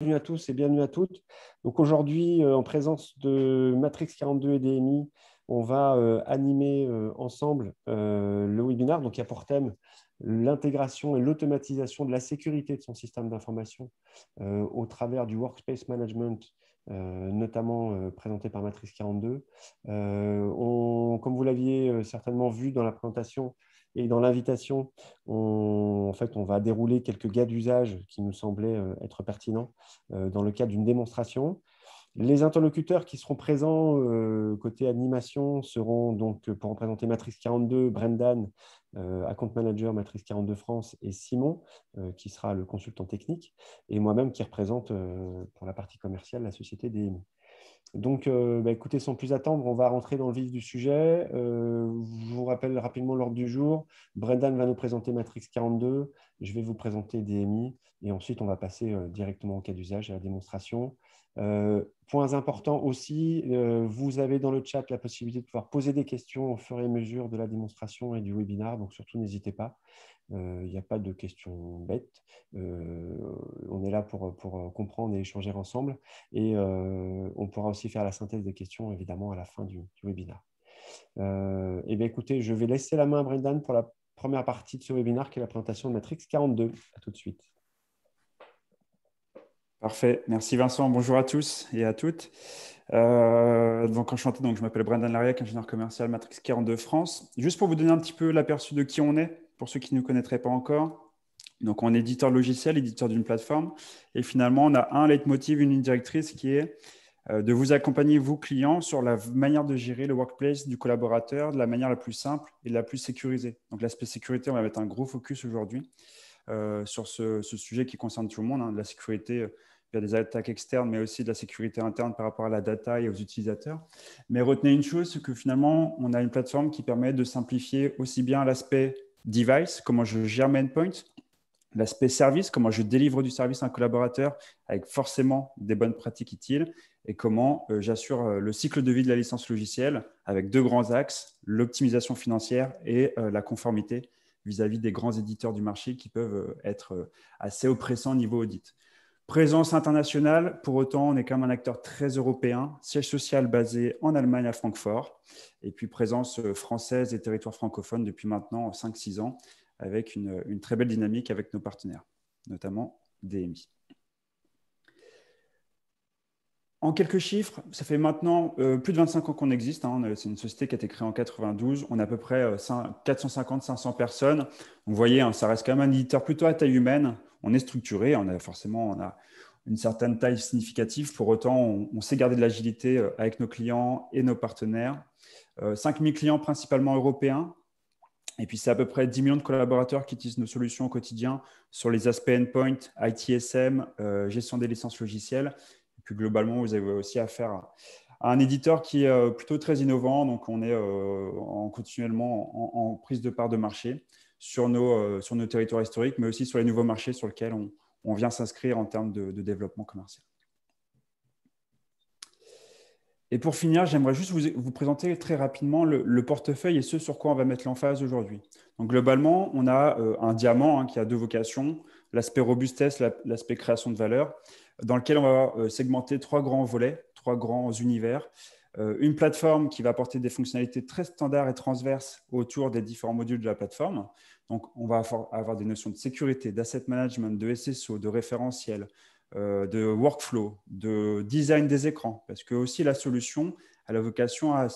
Bienvenue à tous et bienvenue à toutes. Donc aujourd'hui, euh, en présence de Matrix 42 et DMI, on va euh, animer euh, ensemble le webinaire. Donc il a pour thème l'intégration et l'automatisation de la sécurité de son système d'information au travers du workspace management notamment présenté par Matrix 42. comme vous l'aviez certainement vu dans la présentation, et dans l'invitation, on, en fait, on va dérouler quelques gars d'usage qui nous semblaient euh, être pertinents euh, dans le cadre d'une démonstration. Les interlocuteurs qui seront présents euh, côté animation seront donc, pour représenter Matrix 42, Brendan, account manager Matrix 42 France, et Simon, qui sera le consultant technique, et moi-même qui représente pour la partie commerciale la société des. Donc, euh, bah, écoutez, sans plus attendre, on va rentrer dans le vif du sujet. Euh, je vous rappelle rapidement l'ordre du jour. Brendan va nous présenter Matrix 42. Je vais vous présenter DMI. Et ensuite, on va passer euh, directement au cas d'usage et à la démonstration. Euh, points importants aussi, euh, vous avez dans le chat la possibilité de pouvoir poser des questions au fur et à mesure de la démonstration et du webinar donc surtout n'hésitez pas. Euh, il n'y a pas de questions bêtes. on est là pour, comprendre et échanger ensemble. Et on pourra aussi faire la synthèse des questions, évidemment, à la fin du, webinar Eh et bien écoutez, je vais laisser la main à Brendan pour la première partie de ce webinar qui est la présentation de Matrix 42. À tout de suite. Parfait. Merci Vincent. Bonjour à tous et à toutes. Euh, donc enchanté, donc, je m'appelle Brendan Lariac, ingénieur commercial Matrix 42 France. Juste pour vous donner un petit peu l'aperçu de qui on est, pour ceux qui ne nous connaîtraient pas encore. Donc on est éditeur logiciel, éditeur d'une plateforme. Et finalement, on a un leitmotiv, une ligne directrice qui est euh, de vous accompagner, vous clients, sur la manière de gérer le workplace du collaborateur de la manière la plus simple et la plus sécurisée. Donc l'aspect sécurité, on va mettre un gros focus aujourd'hui. Euh, sur ce, sujet qui concerne tout le monde, hein, de la sécurité euh, via des attaques externes, mais aussi de la sécurité interne par rapport à la data et aux utilisateurs. Mais retenez une chose, c'est que finalement, on a une plateforme qui permet de simplifier aussi bien l'aspect device, comment je gère mes endpoints, l'aspect service, comment je délivre du service à un collaborateur avec forcément des bonnes pratiques utiles, et comment euh, j'assure le cycle de vie de la licence logicielle avec deux grands axes, l'optimisation financière et la conformité vis-à-vis des grands éditeurs du marché qui peuvent euh, être euh, assez oppressants au niveau audit. Présence internationale, pour autant, on est quand même un acteur très européen, siège social basé en Allemagne à Francfort, et puis présence euh, française et territoire francophone depuis maintenant 5-6 ans, avec une, une très belle dynamique avec nos partenaires, notamment DMI. En quelques chiffres, ça fait maintenant euh, plus de 25 ans qu'on existe. Hein. C'est une société qui a été créée en 92. On a à peu près 450-500 euh, personnes. vous voyez, hein, ça reste quand même un éditeur plutôt à taille humaine. On est structuré. On a forcément on a une certaine taille significative. Pour autant, on, sait garder de l'agilité euh, avec nos clients et nos partenaires. 5 5000 clients principalement européens. Et puis, c'est à peu près 10 millions de collaborateurs qui utilisent nos solutions au quotidien sur les aspects endpoint, ITSM, gestion des licences logicielles globalement, vous avez aussi affaire à un éditeur qui est euh, plutôt très innovant. Donc, on est euh, continuellement en, prise de part de marché sur nos, euh, sur nos territoires historiques, mais aussi sur les nouveaux marchés sur lesquels on, vient s'inscrire en termes de, développement commercial. Et pour finir, j'aimerais juste vous, présenter très rapidement le, portefeuille et ce sur quoi on va mettre l'emphase aujourd'hui. Donc globalement, on a un diamant hein, qui a deux vocations l'aspect robustesse, l'aspect création de valeur, dans lequel on va euh, segmenter trois grands volets, trois grands univers. Euh, une plateforme qui va apporter des fonctionnalités très standards et transverses autour des différents modules de la plateforme. Donc, on va avoir des notions de sécurité, d'asset management, de SSO, de référentiel, euh, de workflow, de design des écrans, parce que aussi la solution, à la vocation à,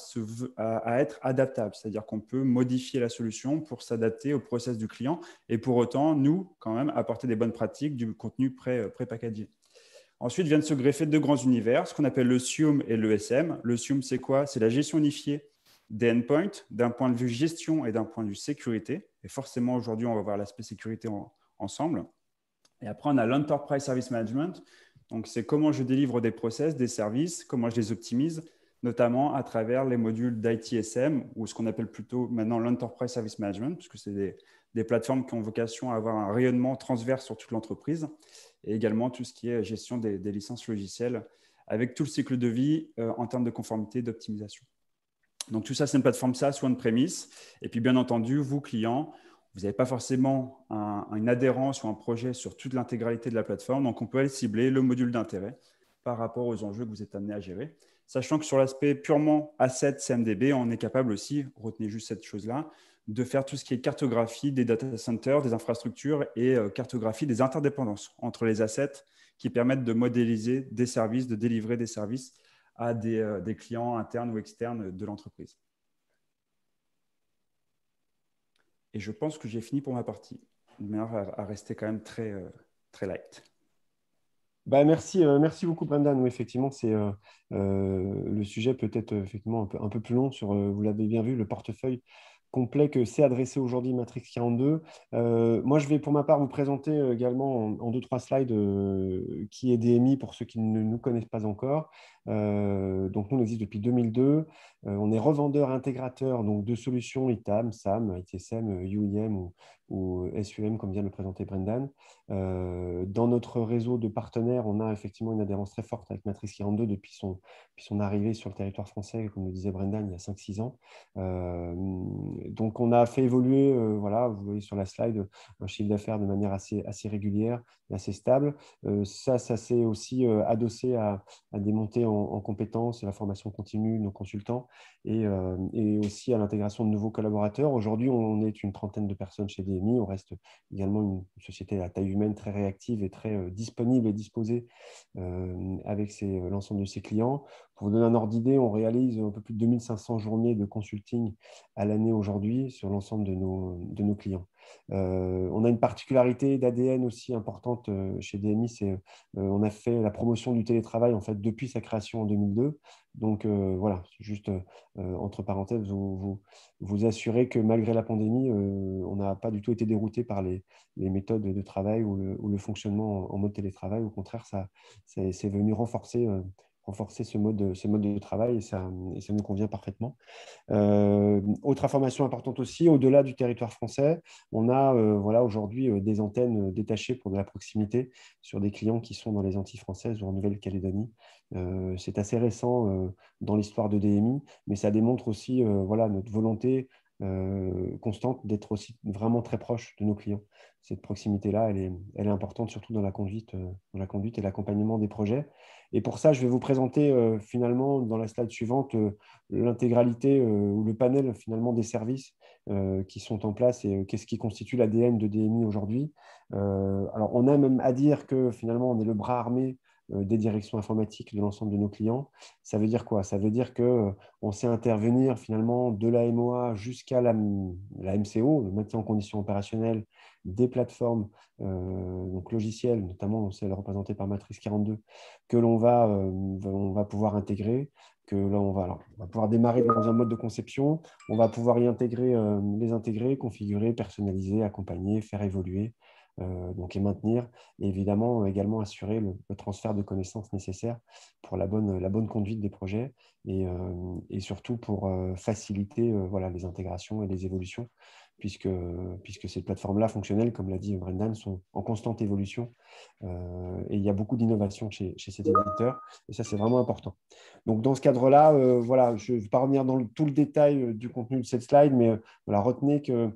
être adaptable, c'est-à-dire qu'on peut modifier la solution pour s'adapter au process du client et pour autant, nous, quand même, apporter des bonnes pratiques du contenu euh, pré-packagé. ensuite Ensuite viennent se greffer deux grands univers, ce qu'on appelle le SIUM et le SM. Le SIUM, c'est quoi C'est la gestion unifiée des endpoints d'un point de vue gestion et d'un point de vue sécurité. Et forcément, aujourd'hui, on va voir l'aspect sécurité ensemble. Et après, on a l'Enterprise Service Management. Donc, c'est comment je délivre des process, des services, comment je les optimise, notamment à travers les modules d'ITSM ou ce qu'on appelle plutôt maintenant l'Enterprise Service Management, puisque c'est des, plateformes qui ont vocation à avoir un rayonnement transverse sur toute l'entreprise, et également tout ce qui est gestion des, licences logicielles, avec tout le cycle de vie euh, en termes de conformité, d'optimisation. Donc tout ça, c'est une plateforme SaaS ou on-premise. Et puis bien entendu, vous, clients, vous n'avez pas forcément un, une adhérence ou un projet sur toute l'intégralité de la plateforme, donc on peut aller cibler le module d'intérêt par rapport aux enjeux que vous êtes amené à gérer. Sachant que sur l'aspect purement asset CMDB, on est capable aussi, retenez juste cette chose-là, de faire tout ce qui est cartographie des data centers, des infrastructures et euh, cartographie des interdépendances entre les assets qui permettent de modéliser des services, de délivrer des services à des, euh, clients internes ou externes de l'entreprise. Et je pense que j'ai fini pour ma partie, de manière à, à rester quand même très, euh, très light. Bah, merci, euh, merci beaucoup Brendan. Oui, effectivement, c'est euh, euh, le sujet peut-être effectivement un peu, plus long sur, vous l'avez bien vu, le portefeuille complet que c'est adressé aujourd'hui Matrix 42. moi, je vais pour ma part vous présenter également en deux, trois slides qui est DMI pour ceux qui ne nous connaissent pas encore. Euh, donc, nous, on existe depuis 2002. Euh, on est revendeur intégrateur donc, de solutions ITAM, SAM, ITSM, UIM ou, SUM, comme vient de le présenter Brendan. Euh, dans notre réseau de partenaires, on a effectivement une adhérence très forte avec Matrice 42 depuis son, depuis son arrivée sur le territoire français, comme le disait Brendan, il y a 5-6 ans. donc, on a fait évoluer, voilà, vous voyez sur la slide, un chiffre d'affaires de manière assez, assez régulière et assez stable. ça, ça s'est aussi adossé à, à des montées en en, en, la formation continue nos consultants euh, et, aussi à l'intégration de nouveaux collaborateurs. Aujourd'hui, on est une trentaine de personnes chez DMI. On reste également une société à taille humaine très réactive et très euh, disponible et disposée euh, avec l'ensemble de ses clients. Pour vous donner un ordre d'idée, on réalise un peu plus de 2500 journées de consulting à l'année aujourd'hui sur l'ensemble de nos clients. Euh, on a une particularité d'ADN aussi importante euh, chez DMI, c'est euh, on a fait la promotion du télétravail en fait depuis sa création en 2002. Donc voilà, juste entre parenthèses, vous, vous, assurez que malgré la pandémie, on n'a pas du tout été dérouté par les, méthodes de travail ou le, fonctionnement en, mode télétravail. Au contraire, ça, s'est c'est venu renforcer renforcer ce mode, de travail et ça, nous convient parfaitement. Euh, autre information importante aussi, au-delà du territoire français, on a euh, voilà, aujourd'hui euh, des antennes détachées pour de la proximité sur des clients qui sont dans les Antilles françaises ou en Nouvelle-Calédonie. c'est assez récent dans l'histoire de DMI, mais ça démontre aussi voilà, notre volonté euh, constante d'être aussi vraiment très proche de nos clients. Cette proximité-là, elle est, importante, surtout dans la conduite, euh, la conduite et l'accompagnement des projets. Et pour ça, je vais vous présenter euh, finalement dans la slide suivante l'intégralité ou le panel finalement des services qui sont en place et qu'est-ce qui constitue l'ADN de DMI aujourd'hui. alors, on a même à dire que finalement, on est le bras armé euh, des directions informatiques de l'ensemble de nos clients. Ça veut dire quoi Ça veut dire qu'on euh, sait intervenir finalement de la MOA jusqu'à la, MCO, le maintien en condition opérationnelle des plateformes euh, donc logicielles, notamment celles représentées par Matrice 42, que l'on va, va pouvoir intégrer, que là on va, alors, on va pouvoir démarrer dans un mode de conception, on va pouvoir y intégrer, les intégrer, configurer, personnaliser, accompagner, faire évoluer euh, donc, et maintenir, et évidemment euh, également assurer le, transfert de connaissances nécessaires pour la bonne, la bonne conduite des projets et, euh, surtout pour faciliter voilà, les intégrations et les évolutions, puisque, puisque ces plateformes-là fonctionnelles, comme l'a dit Brendan, sont en constante évolution et il y a beaucoup d'innovations chez, chez cet éditeur, et ça c'est vraiment important. Donc dans ce cadre-là, voilà, je ne vais pas revenir dans tout le détail du contenu de cette slide, mais voilà, retenez que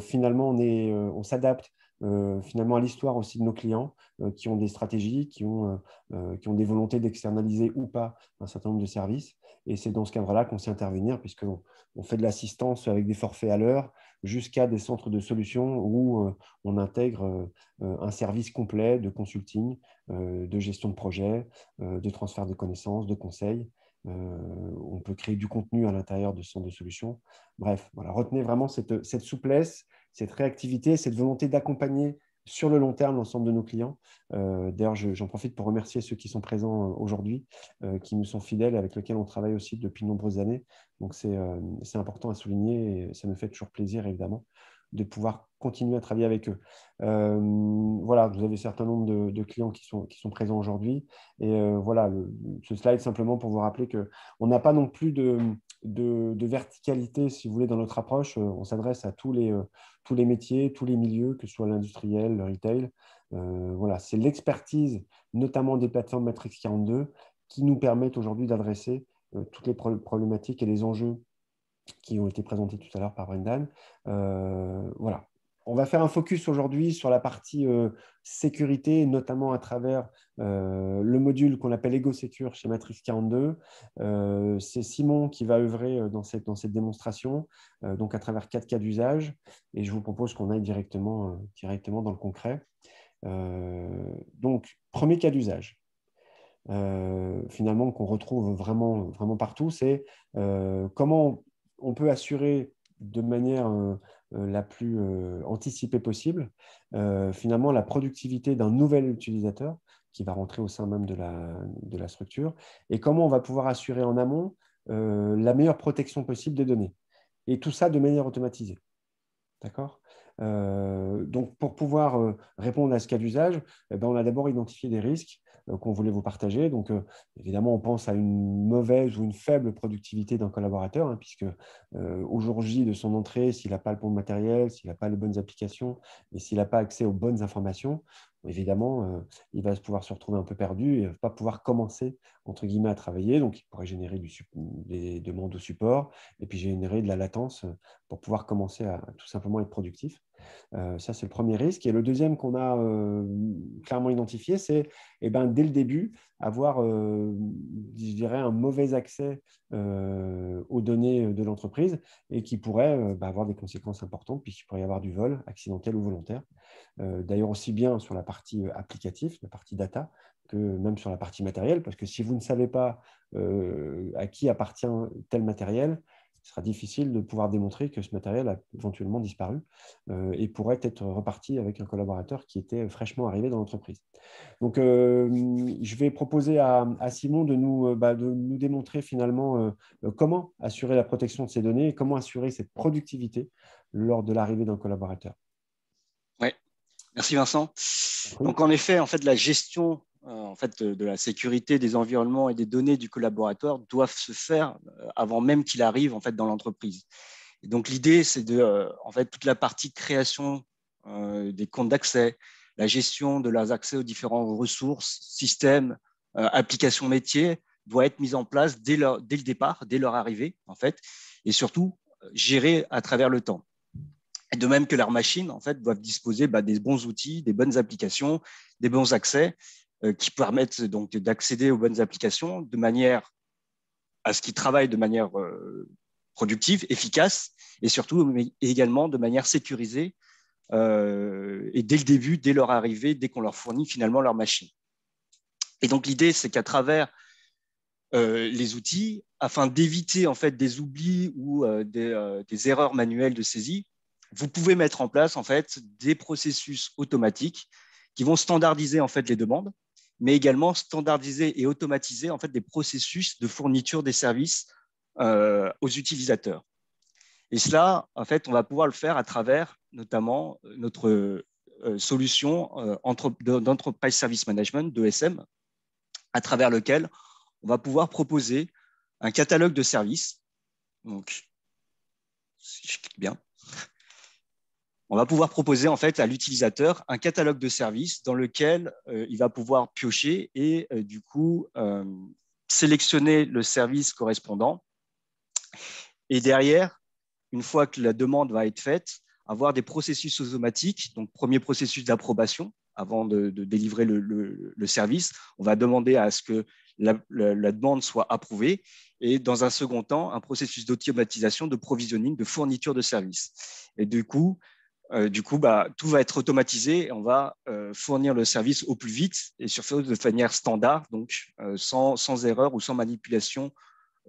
finalement on s'adapte euh, finalement à l'histoire aussi de nos clients euh, qui ont des stratégies, qui ont, euh, qui ont des volontés d'externaliser ou pas un certain nombre de services. Et c'est dans ce cadre-là qu'on sait intervenir, puisqu'on on fait de l'assistance avec des forfaits à l'heure jusqu'à des centres de solutions où on intègre un service complet de consulting, de gestion de projet, de transfert de connaissances, de conseils. on peut créer du contenu à l'intérieur de ce centre de solutions. Bref, voilà, retenez vraiment cette, cette souplesse, cette réactivité, cette volonté d'accompagner sur le long terme l'ensemble de nos clients. Euh, d'ailleurs, j'en profite pour remercier ceux qui sont présents euh, aujourd'hui, euh, qui nous sont fidèles, avec lesquels on travaille aussi depuis de nombreuses années. Donc, c'est important à souligner et ça me fait toujours plaisir, évidemment, de pouvoir continuer à travailler avec eux. voilà, vous avez un certain nombre de, clients qui sont, qui sont présents aujourd'hui. Et voilà, ce slide, simplement pour vous rappeler qu'on n'a pas non plus de de, verticalité, si vous voulez, dans notre approche. Euh, on s'adresse à tous les, euh, tous les métiers, tous les milieux, que ce soit l'industriel, le retail. Euh, voilà, c'est l'expertise, notamment des plateformes Matrix 42, qui nous permettent aujourd'hui d'adresser toutes les problématiques et les enjeux qui ont été présentés tout à l'heure par Brendan. voilà, on va faire un focus aujourd'hui sur la partie euh, sécurité, notamment à travers euh, le module qu'on appelle Secure chez Matrix 42. Euh, c'est Simon qui va œuvrer dans cette, dans cette démonstration, donc à travers quatre cas d'usage. Et je vous propose qu'on aille directement, directement dans le concret. donc, premier cas d'usage. finalement, qu'on retrouve vraiment, vraiment partout, c'est comment on peut assurer de manière euh, la plus euh, anticipée possible, euh, finalement la productivité d'un nouvel utilisateur qui va rentrer au sein même de la, structure, et comment on va pouvoir assurer en amont la meilleure protection possible des données. Et tout ça de manière automatisée. D'accord donc, pour pouvoir répondre à ce cas d'usage, eh ben, on a d'abord identifié des risques euh, qu'on voulait vous partager. Donc, euh, évidemment, on pense à une mauvaise ou une faible productivité d'un collaborateur, hein, puisque euh, aujourd'hui de son entrée, s'il n'a pas le bon matériel, s'il n'a pas les bonnes applications et s'il n'a pas accès aux bonnes informations, évidemment, euh, il va pouvoir se retrouver un peu perdu et ne pas pouvoir commencer, entre guillemets, à travailler. Donc, il pourrait générer des demandes au support et puis générer de la latence euh, pour pouvoir commencer à, tout simplement être productif. Euh, ça, c'est le premier risque. Et le deuxième qu'on a clairement identifié, c'est eh ben, dès le début, avoir, euh, je dirais, un mauvais accès euh, aux données euh, de l'entreprise et qui pourrait bah, avoir des conséquences importantes, puisqu'il pourrait y avoir du vol accidentel ou volontaire. D'ailleurs, aussi bien sur la partie applicative, la partie data, que même sur la partie matérielle, parce que si vous ne savez pas à qui appartient tel matériel, ce sera difficile de pouvoir démontrer que ce matériel a éventuellement disparu euh, et pourrait être reparti avec un collaborateur qui était fraîchement arrivé dans l'entreprise. Donc, euh, je vais proposer à, Simon euh, bah, de nous, démontrer finalement comment assurer la protection de ces données et comment assurer cette productivité lors de l'arrivée d'un collaborateur. Merci Vincent. Donc en effet, en fait, la gestion euh, en fait, de la sécurité des environnements et des données du collaborateur doivent se faire euh, avant même qu'il arrive en fait, dans l'entreprise. donc l'idée, c'est de euh, en fait, toute la partie création des comptes d'accès, la gestion de leurs accès aux différents ressources, systèmes, applications métiers doit être mise en place dès, dès le départ, dès leur arrivée en fait, et surtout gérée à travers le temps de même que leurs machines, en fait, doivent disposer bah, des bons outils, des bonnes applications, des bons accès euh, qui permettent donc d'accéder aux bonnes applications de manière à ce qu'ils travaillent de manière euh, productive, efficace et surtout également de manière sécurisée euh, et dès le début, dès leur arrivée, dès qu'on leur fournit finalement leur machine. Et donc l'idée, c'est qu'à travers les outils, afin d'éviter en fait des oublis ou des erreurs manuelles de saisie, vous pouvez mettre en place en fait des processus automatiques qui vont standardiser en fait les demandes, mais également standardiser et automatiser en fait des processus de fourniture des services euh, aux utilisateurs. Et cela, en fait, on va pouvoir le faire à travers notamment euh, notre euh, solution d'Enterprise d'entreprise service management, d'ESM, à travers lequel on va pouvoir proposer un catalogue de services. Donc, si je clique bien, on va pouvoir proposer en fait à l'utilisateur un catalogue de services dans lequel euh, il va pouvoir piocher et euh, du coup euh, sélectionner le service correspondant. Et derrière, une fois que la demande va être faite, avoir des processus automatiques, donc premier processus d'approbation avant de, délivrer le, service, on va demander à ce que la, demande soit approuvée et dans un second temps, un processus d'automatisation, de provisioning, de fourniture de services. Et du coup, euh, du coup, bah, tout va être automatisé. Et on va euh, fournir le service au plus vite et surtout de manière standard, donc euh, sans, erreur ou sans manipulation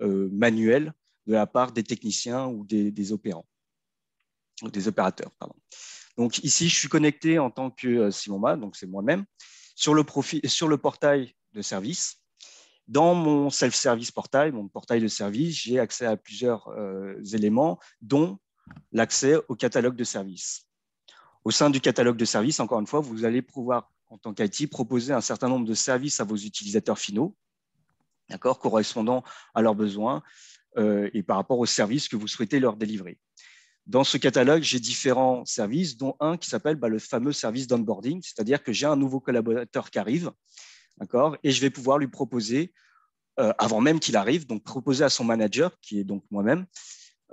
manuelle de la part des techniciens ou des, des opérateurs. Donc ici, je suis connecté en tant que Simonma, donc c'est moi-même, sur le sur le portail de service. Dans mon self-service portail, mon portail de service, j'ai accès à plusieurs éléments, dont l'accès au catalogue de services. Au sein du catalogue de services, encore une fois, vous allez pouvoir, en tant qu'IT, proposer un certain nombre de services à vos utilisateurs finaux, d'accord, correspondant à leurs besoins euh, et par rapport aux services que vous souhaitez leur délivrer. Dans ce catalogue, j'ai différents services, dont un qui s'appelle bah, le fameux service d'onboarding, c'est-à-dire que j'ai un nouveau collaborateur qui arrive, d'accord, et je vais pouvoir lui proposer, euh, avant même qu'il arrive, donc proposer à son manager, qui est donc moi-même,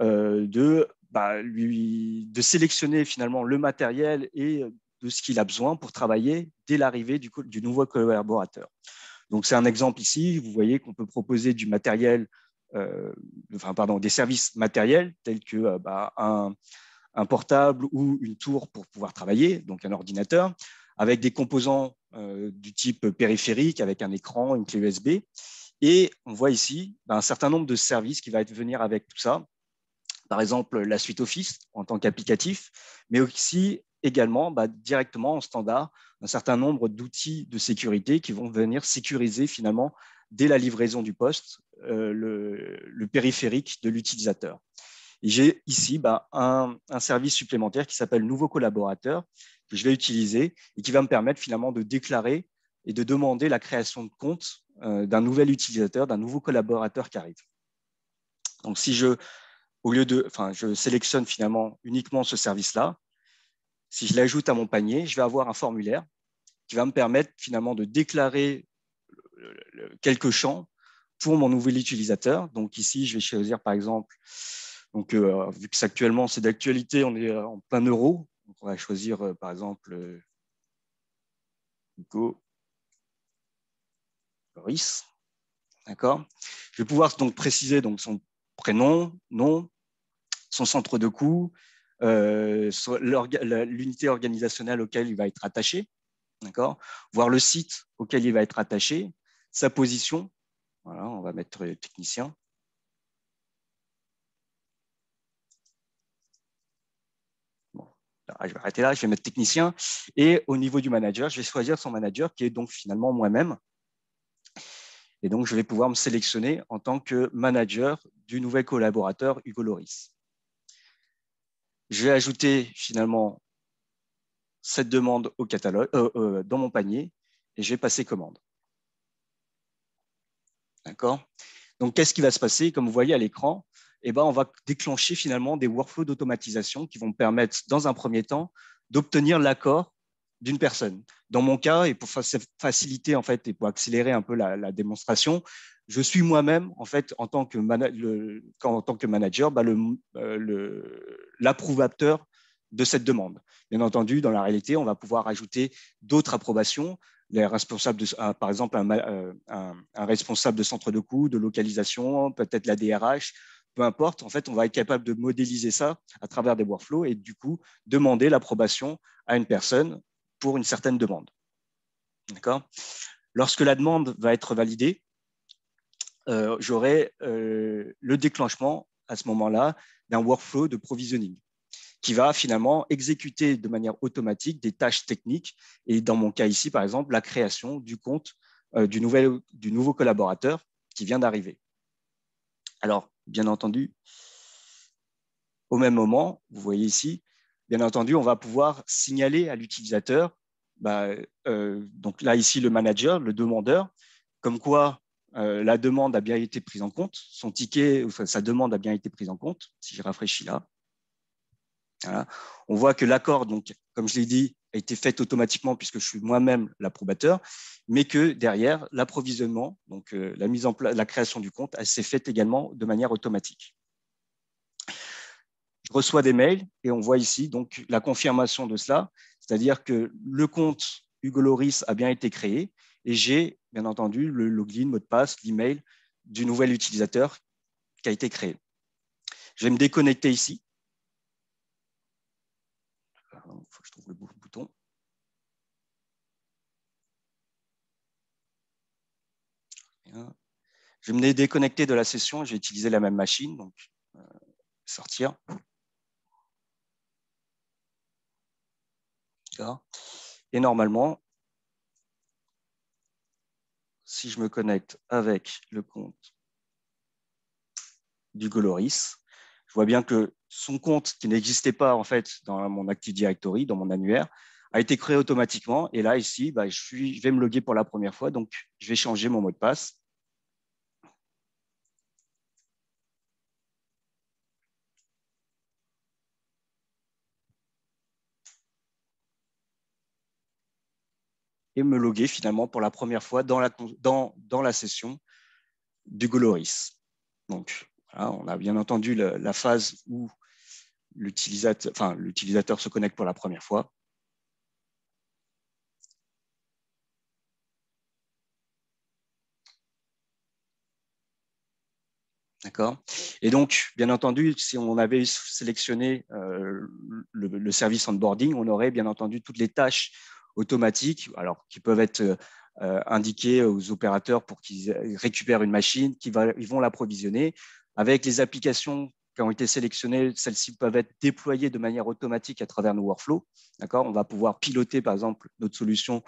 euh, de bah, lui, de sélectionner finalement le matériel et euh, de ce qu'il a besoin pour travailler dès l'arrivée du, nouveau collaborateur. Donc c'est un exemple ici, vous voyez qu'on peut proposer du matériel, euh, enfin pardon, des services matériels tels que euh, bah, un, portable ou une tour pour pouvoir travailler, donc un ordinateur, avec des composants du type périphérique, avec un écran, une clé USB. Et on voit ici bah, un certain nombre de services qui va venir avec tout ça, par exemple la suite Office en tant qu'applicatif, mais aussi également bah, directement en standard un certain nombre d'outils de sécurité qui vont venir sécuriser finalement dès la livraison du poste euh, le, périphérique de l'utilisateur. J'ai ici bah, un, service supplémentaire qui s'appelle Nouveau collaborateur que je vais utiliser et qui va me permettre finalement de déclarer et de demander la création de compte euh, d'un nouvel utilisateur, d'un nouveau collaborateur qui arrive. Donc si je au lieu de, enfin, je sélectionne finalement uniquement ce service-là. Si je l'ajoute à mon panier, je vais avoir un formulaire qui va me permettre finalement de déclarer quelques champs pour mon nouvel utilisateur. Donc ici, je vais choisir par exemple, donc euh, vu que c'est actuellement c'est d'actualité, on est euh, en plein euro, on va choisir euh, par exemple Nico, Boris. D'accord Je vais pouvoir donc préciser donc son prénom, nom, son centre de coût, euh, l'unité organisationnelle auquel il va être attaché, voir le site auquel il va être attaché, sa position, voilà, on va mettre technicien, je vais arrêter là, je vais mettre technicien. Et au niveau du manager, je vais choisir son manager qui est donc finalement moi-même. Et donc, je vais pouvoir me sélectionner en tant que manager du nouvel collaborateur Hugo Loris. Je vais ajouter finalement cette demande au catalogue, euh, euh, dans mon panier et je vais passer commande. D'accord Donc, qu'est-ce qui va se passer Comme vous voyez à l'écran, eh ben, on va déclencher finalement des workflows d'automatisation qui vont permettre, dans un premier temps, d'obtenir l'accord d'une personne. Dans mon cas, et pour faciliter en fait et pour accélérer un peu la, démonstration, je suis moi-même en fait en tant que, manager, bah, euh, de cette demande. Bien entendu, dans la réalité, on va pouvoir ajouter d'autres approbations. Les responsables de, ah, par exemple, euh, un, un responsable de centre de coût, de localisation, peut-être la DRH, peu importe, en fait, on va être capable de modéliser ça à travers des workflows et du coup demander l'approbation à une personne pour une certaine demande. D'accord Lorsque la demande va être validée, euh, j'aurai euh, le déclenchement à ce moment-là d'un workflow de provisioning qui va finalement exécuter de manière automatique des tâches techniques et dans mon cas ici, par exemple, la création du compte euh, du, nouvel, du nouveau collaborateur qui vient d'arriver. Alors, bien entendu, au même moment, vous voyez ici, bien entendu, on va pouvoir signaler à l'utilisateur, bah, euh, donc là ici le manager, le demandeur, comme quoi euh, la demande a bien été prise en compte, son ticket, sa demande a bien été prise en compte, si je rafraîchis là. On voit que l'accord, donc, comme je l'ai dit, a été fait automatiquement puisque je suis moi-même l'approbateur, mais que derrière, l'approvisionnement, donc euh, la, mise en place, la création du compte, elle s'est faite également de manière automatique reçoit des mails et on voit ici donc la confirmation de cela, c'est-à-dire que le compte Hugo Loris a bien été créé et j'ai bien entendu le login, le mot de passe, l'email du nouvel utilisateur qui a été créé. Je vais me déconnecter ici. Il faut que je trouve le bouton. Je vais me déconnecter de la session, j'ai utilisé la même machine, donc euh, sortir. Et normalement, si je me connecte avec le compte du Goloris, je vois bien que son compte qui n'existait pas en fait dans mon Active Directory, dans mon annuaire, a été créé automatiquement. Et là, ici, bah, je vais me loguer pour la première fois, donc je vais changer mon mot de passe. et me loguer finalement pour la première fois dans la, dans, la session du Goloris. Donc, on a bien entendu la, phase où l'utilisateur se connecte pour la première fois. D'accord Et donc, bien entendu, si on avait sélectionné euh, le, service onboarding, on aurait bien entendu toutes les tâches automatiques, alors qui peuvent être euh, euh, indiqués aux opérateurs pour qu'ils euh, récupèrent une machine, qui vont l'approvisionner. Avec les applications qui ont été sélectionnées, celles-ci peuvent être déployées de manière automatique à travers nos workflows. D'accord On va pouvoir piloter, par exemple, notre solution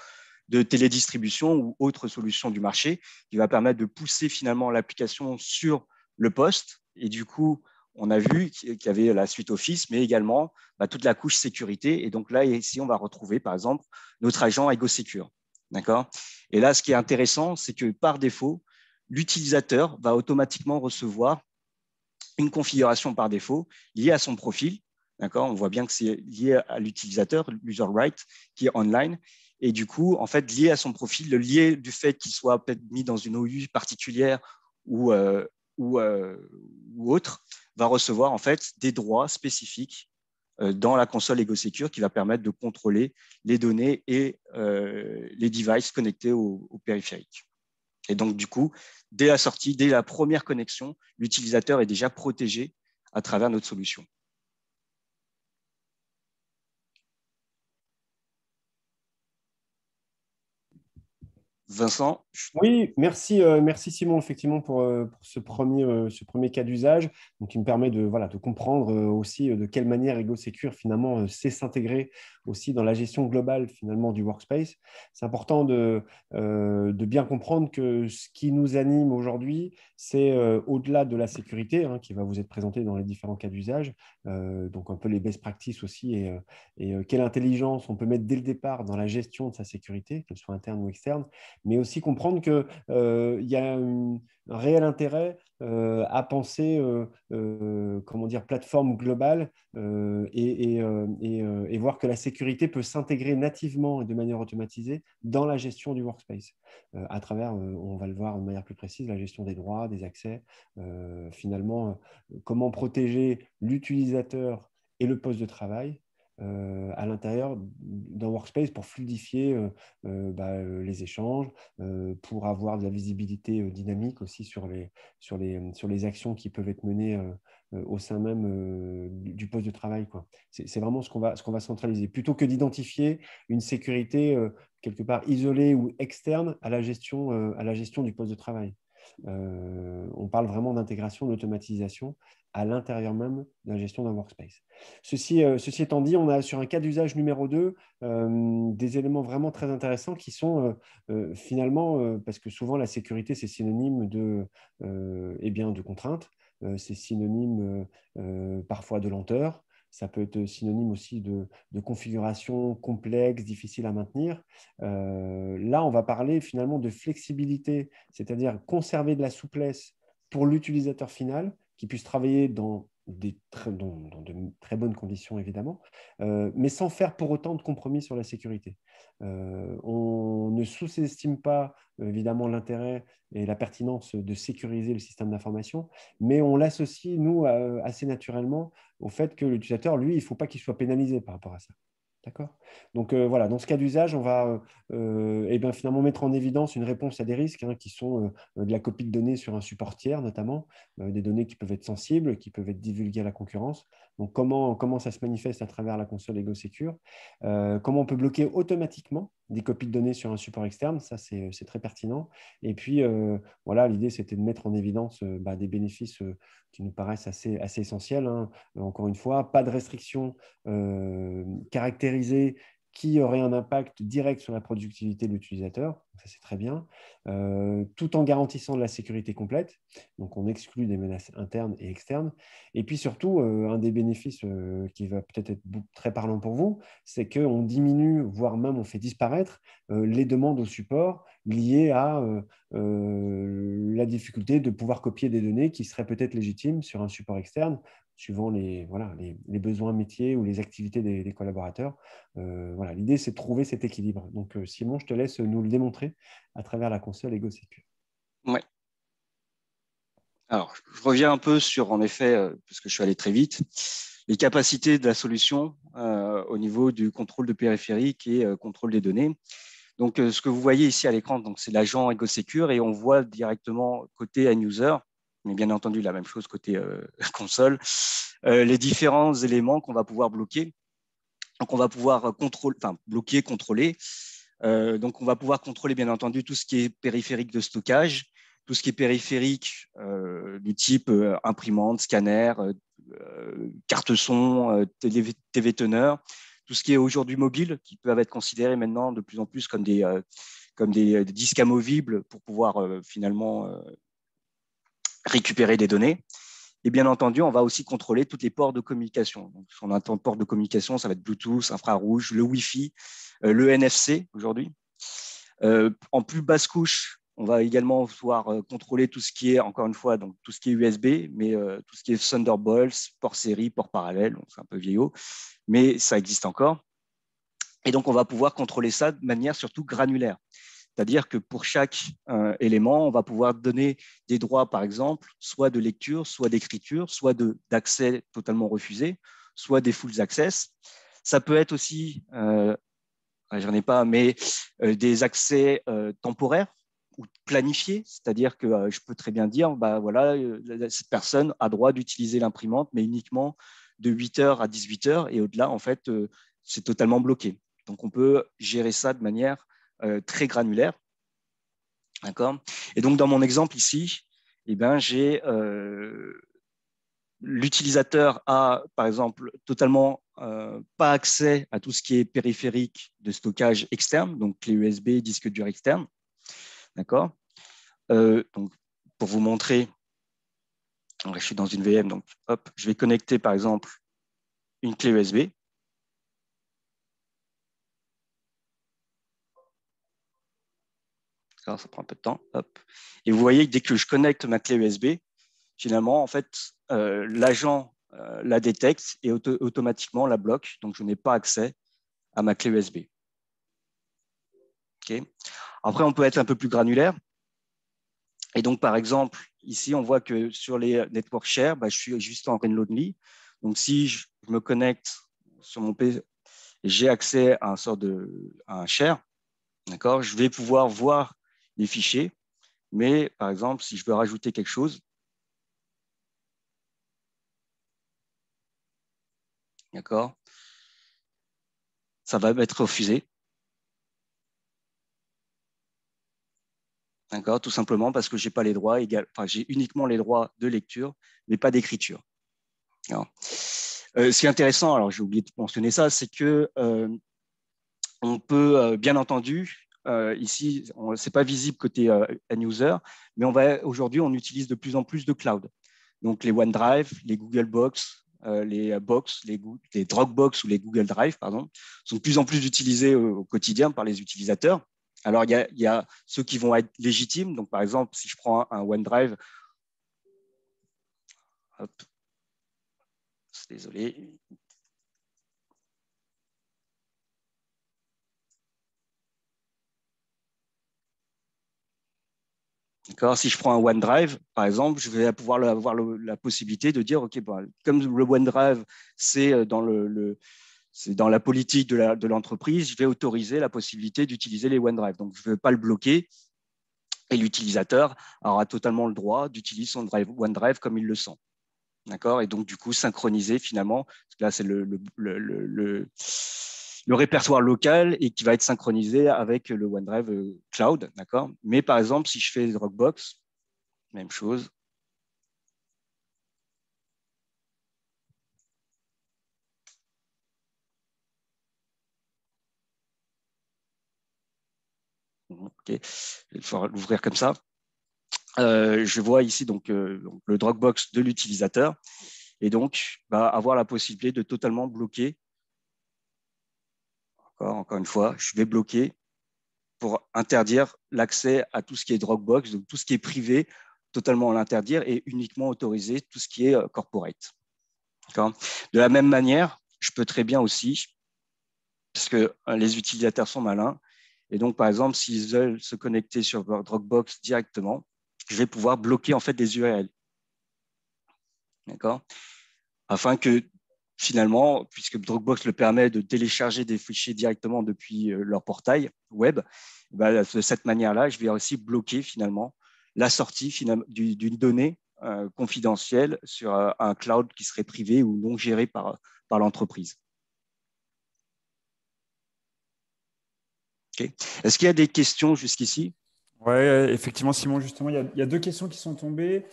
de télédistribution ou autre solution du marché qui va permettre de pousser finalement l'application sur le poste et du coup on a vu qu'il y avait la suite Office, mais également bah, toute la couche sécurité. Et donc là, ici, on va retrouver, par exemple, notre agent EgoSecure. D'accord Et là, ce qui est intéressant, c'est que par défaut, l'utilisateur va automatiquement recevoir une configuration par défaut liée à son profil. D'accord On voit bien que c'est lié à l'utilisateur, l'user right, qui est online. Et du coup, en fait, lié à son profil, le lié du fait qu'il soit mis dans une OU particulière ou euh, ou, euh, ou autre va recevoir en fait des droits spécifiques euh, dans la console EgoSecure qui va permettre de contrôler les données et euh, les devices connectés au, au, périphérique. Et donc, du coup, dès la sortie, dès la première connexion, l'utilisateur est déjà protégé à travers notre solution. Vincent Oui, merci, euh, merci Simon, effectivement, pour, euh, ce, premier, euh, ce premier cas d'usage qui me permet de, voilà, de comprendre aussi de quelle manière EgoSecure finalement, sait s'intégrer aussi dans la gestion globale, finalement, du workspace. C'est important de, de bien comprendre que ce qui nous anime aujourd'hui, c'est au-delà de la sécurité, hein, qui va vous être présentée dans les différents cas d'usage, donc un peu les best practices aussi, et, et quelle intelligence on peut mettre dès le départ dans la gestion de sa sécurité, qu'elle soit interne ou externe mais aussi comprendre qu'il euh, y a un réel intérêt euh, à penser, euh, comment dire, plateforme globale et, et, voir que la sécurité peut s'intégrer nativement et de manière automatisée dans la gestion du workspace, à travers, on va le voir de manière plus précise, la gestion des droits, des accès, finalement, comment protéger l'utilisateur et le poste de travail euh, à l'intérieur d'un workspace pour fluidifier euh, euh, bah, les échanges, pour avoir de la visibilité dynamique aussi sur les, sur, les, sur les actions qui peuvent être menées au sein même du poste de travail. C'est vraiment ce qu'on va, va, centraliser. Plutôt que d'identifier une sécurité quelque part isolée ou externe à la gestion, à la gestion du poste de travail. Euh, on parle vraiment d'intégration, d'automatisation à l'intérieur même de la gestion d'un workspace. Ceci, euh, étant dit, on a sur un cas d'usage numéro 2 euh, des éléments vraiment très intéressants qui sont finalement, parce que souvent la sécurité, c'est synonyme de, eh bien, de contraintes, c'est synonyme parfois de lenteur, ça peut être synonyme aussi de, configuration complexe, difficile à maintenir. Euh, là, on va parler finalement de flexibilité, c'est-à-dire conserver de la souplesse pour l'utilisateur final qui puisse travailler dans dans, de très bonnes conditions évidemment, euh, mais sans faire pour autant de compromis sur la sécurité. Euh, on ne sous-estime pas euh, évidemment l'intérêt et la pertinence de sécuriser le système d'information, mais on l'associe, nous, assez naturellement au fait que l'utilisateur, lui, il ne faut pas qu'il soit pénalisé par rapport à ça. D'accord Donc euh, voilà, dans ce cas d'usage, on va euh, euh, eh finalement mettre en évidence une réponse à des risques hein, qui sont de la copie de données sur un support tiers notamment, des données qui peuvent être sensibles, qui peuvent être divulguées à la concurrence. Donc comment, comment ça se manifeste à travers la console EgoSecure Comment on peut bloquer automatiquement des copies de données sur un support externe, ça c'est euh, très pertinent. Et puis euh, voilà, l'idée c'était de mettre en évidence euh, bah, des bénéfices qui nous paraissent assez, assez essentiels. Hein. Encore une fois, pas de restrictions caractérisées qui aurait un impact direct sur la productivité de l'utilisateur, ça c'est très bien, euh, tout en garantissant de la sécurité complète, donc on exclut des menaces internes et externes. Et puis surtout, euh, un des bénéfices euh, qui va peut-être être très parlant pour vous, c'est qu'on diminue, voire même on fait disparaître les demandes au support liées à la difficulté de pouvoir copier des données qui seraient peut-être légitimes sur un support externe suivant les, voilà, les, besoins métiers ou les activités des, collaborateurs. Euh, voilà, L'idée, c'est de trouver cet équilibre. Donc, euh, Simon, je te laisse nous le démontrer à travers la console EgoSecure. Oui. Alors, je reviens un peu sur, en effet, euh, parce que je suis allé très vite, les capacités de la solution au niveau du contrôle de périphérique et contrôle des données. Donc, ce que vous voyez ici à l'écran, c'est l'agent EgoSecure et on voit directement côté end user mais bien entendu la même chose côté euh, console, euh, les différents éléments qu'on va pouvoir bloquer. Donc on va pouvoir euh, contrôler, enfin, bloquer, contrôler. donc on va pouvoir contrôler bien entendu tout ce qui est périphérique de stockage, tout ce qui est périphérique du type imprimante, scanner, carte son, TV, TV teneur, tout ce qui est aujourd'hui mobile, qui peuvent être considérés maintenant de plus en plus comme des, comme des disques amovibles pour pouvoir finalement récupérer des données. Et bien entendu, on va aussi contrôler toutes les ports de communication. Donc, on tant entend ports de communication, ça va être Bluetooth, infrarouge, le Wi-Fi, euh, le NFC aujourd'hui. Euh, en plus basse couche, on va également pouvoir euh, contrôler tout ce qui est, encore une fois, donc tout ce qui est USB, mais tout ce qui est Thunderbolt, port série, port parallèle, c'est un peu vieillot, mais ça existe encore. Et donc, on va pouvoir contrôler ça de manière surtout granulaire. C'est-à-dire que pour chaque euh, élément, on va pouvoir donner des droits, par exemple, soit de lecture, soit d'écriture, soit d'accès totalement refusé, soit des full access. Ça peut être aussi, euh, j'en ai pas, mais euh, des accès euh, temporaires ou planifiés, c'est-à-dire que je peux très bien dire, bah voilà, cette personne a droit d'utiliser l'imprimante, mais uniquement de 8h à 18h, et au-delà, en fait, c'est totalement bloqué. Donc on peut gérer ça de manière euh, très granulaire. D'accord Et donc, dans mon exemple ici, eh ben, j'ai euh, l'utilisateur a, par exemple, totalement euh, pas accès à tout ce qui est périphérique de stockage externe, donc clé USB, disque dur externe. D'accord Donc, pour vous montrer, je suis dans une VM, donc hop, je vais connecter, par exemple, une clé USB. ça, prend un peu de temps. Hop. Et vous voyez dès que je connecte ma clé USB, finalement, en fait, euh, l'agent euh, la détecte et automatiquement la bloque. Donc, je n'ai pas accès à ma clé USB. Après, on peut être un peu plus granulaire. Et donc, par exemple, ici, on voit que sur les euh, networks share, bah, je suis juste en rain only. Donc, si je me connecte sur mon PC, j'ai accès à un de à un share, d'accord Je vais pouvoir voir fichiers. Mais par exemple, si je veux rajouter quelque chose, d'accord, ça va être refusé. D'accord, tout simplement parce que j'ai pas les droits, enfin, j'ai uniquement les droits de lecture, mais pas d'écriture. Euh, ce qui est intéressant, alors j'ai oublié de mentionner ça, c'est que euh, on peut euh, bien entendu euh, ici, ce n'est pas visible côté euh, end-user, mais aujourd'hui, on utilise de plus en plus de cloud. Donc, les OneDrive, les Google Box, euh, les euh, Box, les, Dropbox ou les Google Drive, pardon, sont de plus en plus utilisés au, quotidien par les utilisateurs. Alors, il y, a, ceux qui vont être légitimes. Donc, par exemple, si je prends un, OneDrive, désolé, Si je prends un OneDrive, par exemple, je vais pouvoir avoir la possibilité de dire, OK, bah, comme le OneDrive, c'est euh, dans, la politique de l'entreprise, je vais autoriser la possibilité d'utiliser les OneDrive. Donc, je ne vais pas le bloquer et l'utilisateur aura totalement le droit d'utiliser son OneDrive comme il le sent. D'accord Et donc, du coup, synchroniser finalement, parce que là, c'est le le répertoire local et qui va être synchronisé avec le OneDrive euh, Cloud, d'accord Mais par exemple, si je fais Dropbox, même chose. Mhm, ok, va l'ouvrir comme ça. Euh, je vois ici euh, donc, le Dropbox de l'utilisateur et donc bah, avoir la possibilité de totalement bloquer encore une fois, je vais bloquer pour interdire l'accès à tout ce qui est Dropbox, donc tout ce qui est privé, totalement l'interdire et uniquement autoriser tout ce qui est euh, corporate. De la même manière, je peux très bien aussi, parce que euh, les utilisateurs sont malins, et donc par exemple, s'ils veulent se connecter sur Dropbox directement, je vais pouvoir bloquer en fait des URL. D'accord Afin que finalement, puisque Dropbox le permet de télécharger des fichiers directement depuis euh, leur portail web, bah, de cette manière-là, je vais aussi bloquer finalement la sortie d'une donnée euh, confidentielle sur euh, un cloud qui serait privé ou non géré par, l'entreprise. Est-ce qu'il y a des questions jusqu'ici Oui, effectivement, Simon, justement, il y a deux questions qui sont tombées.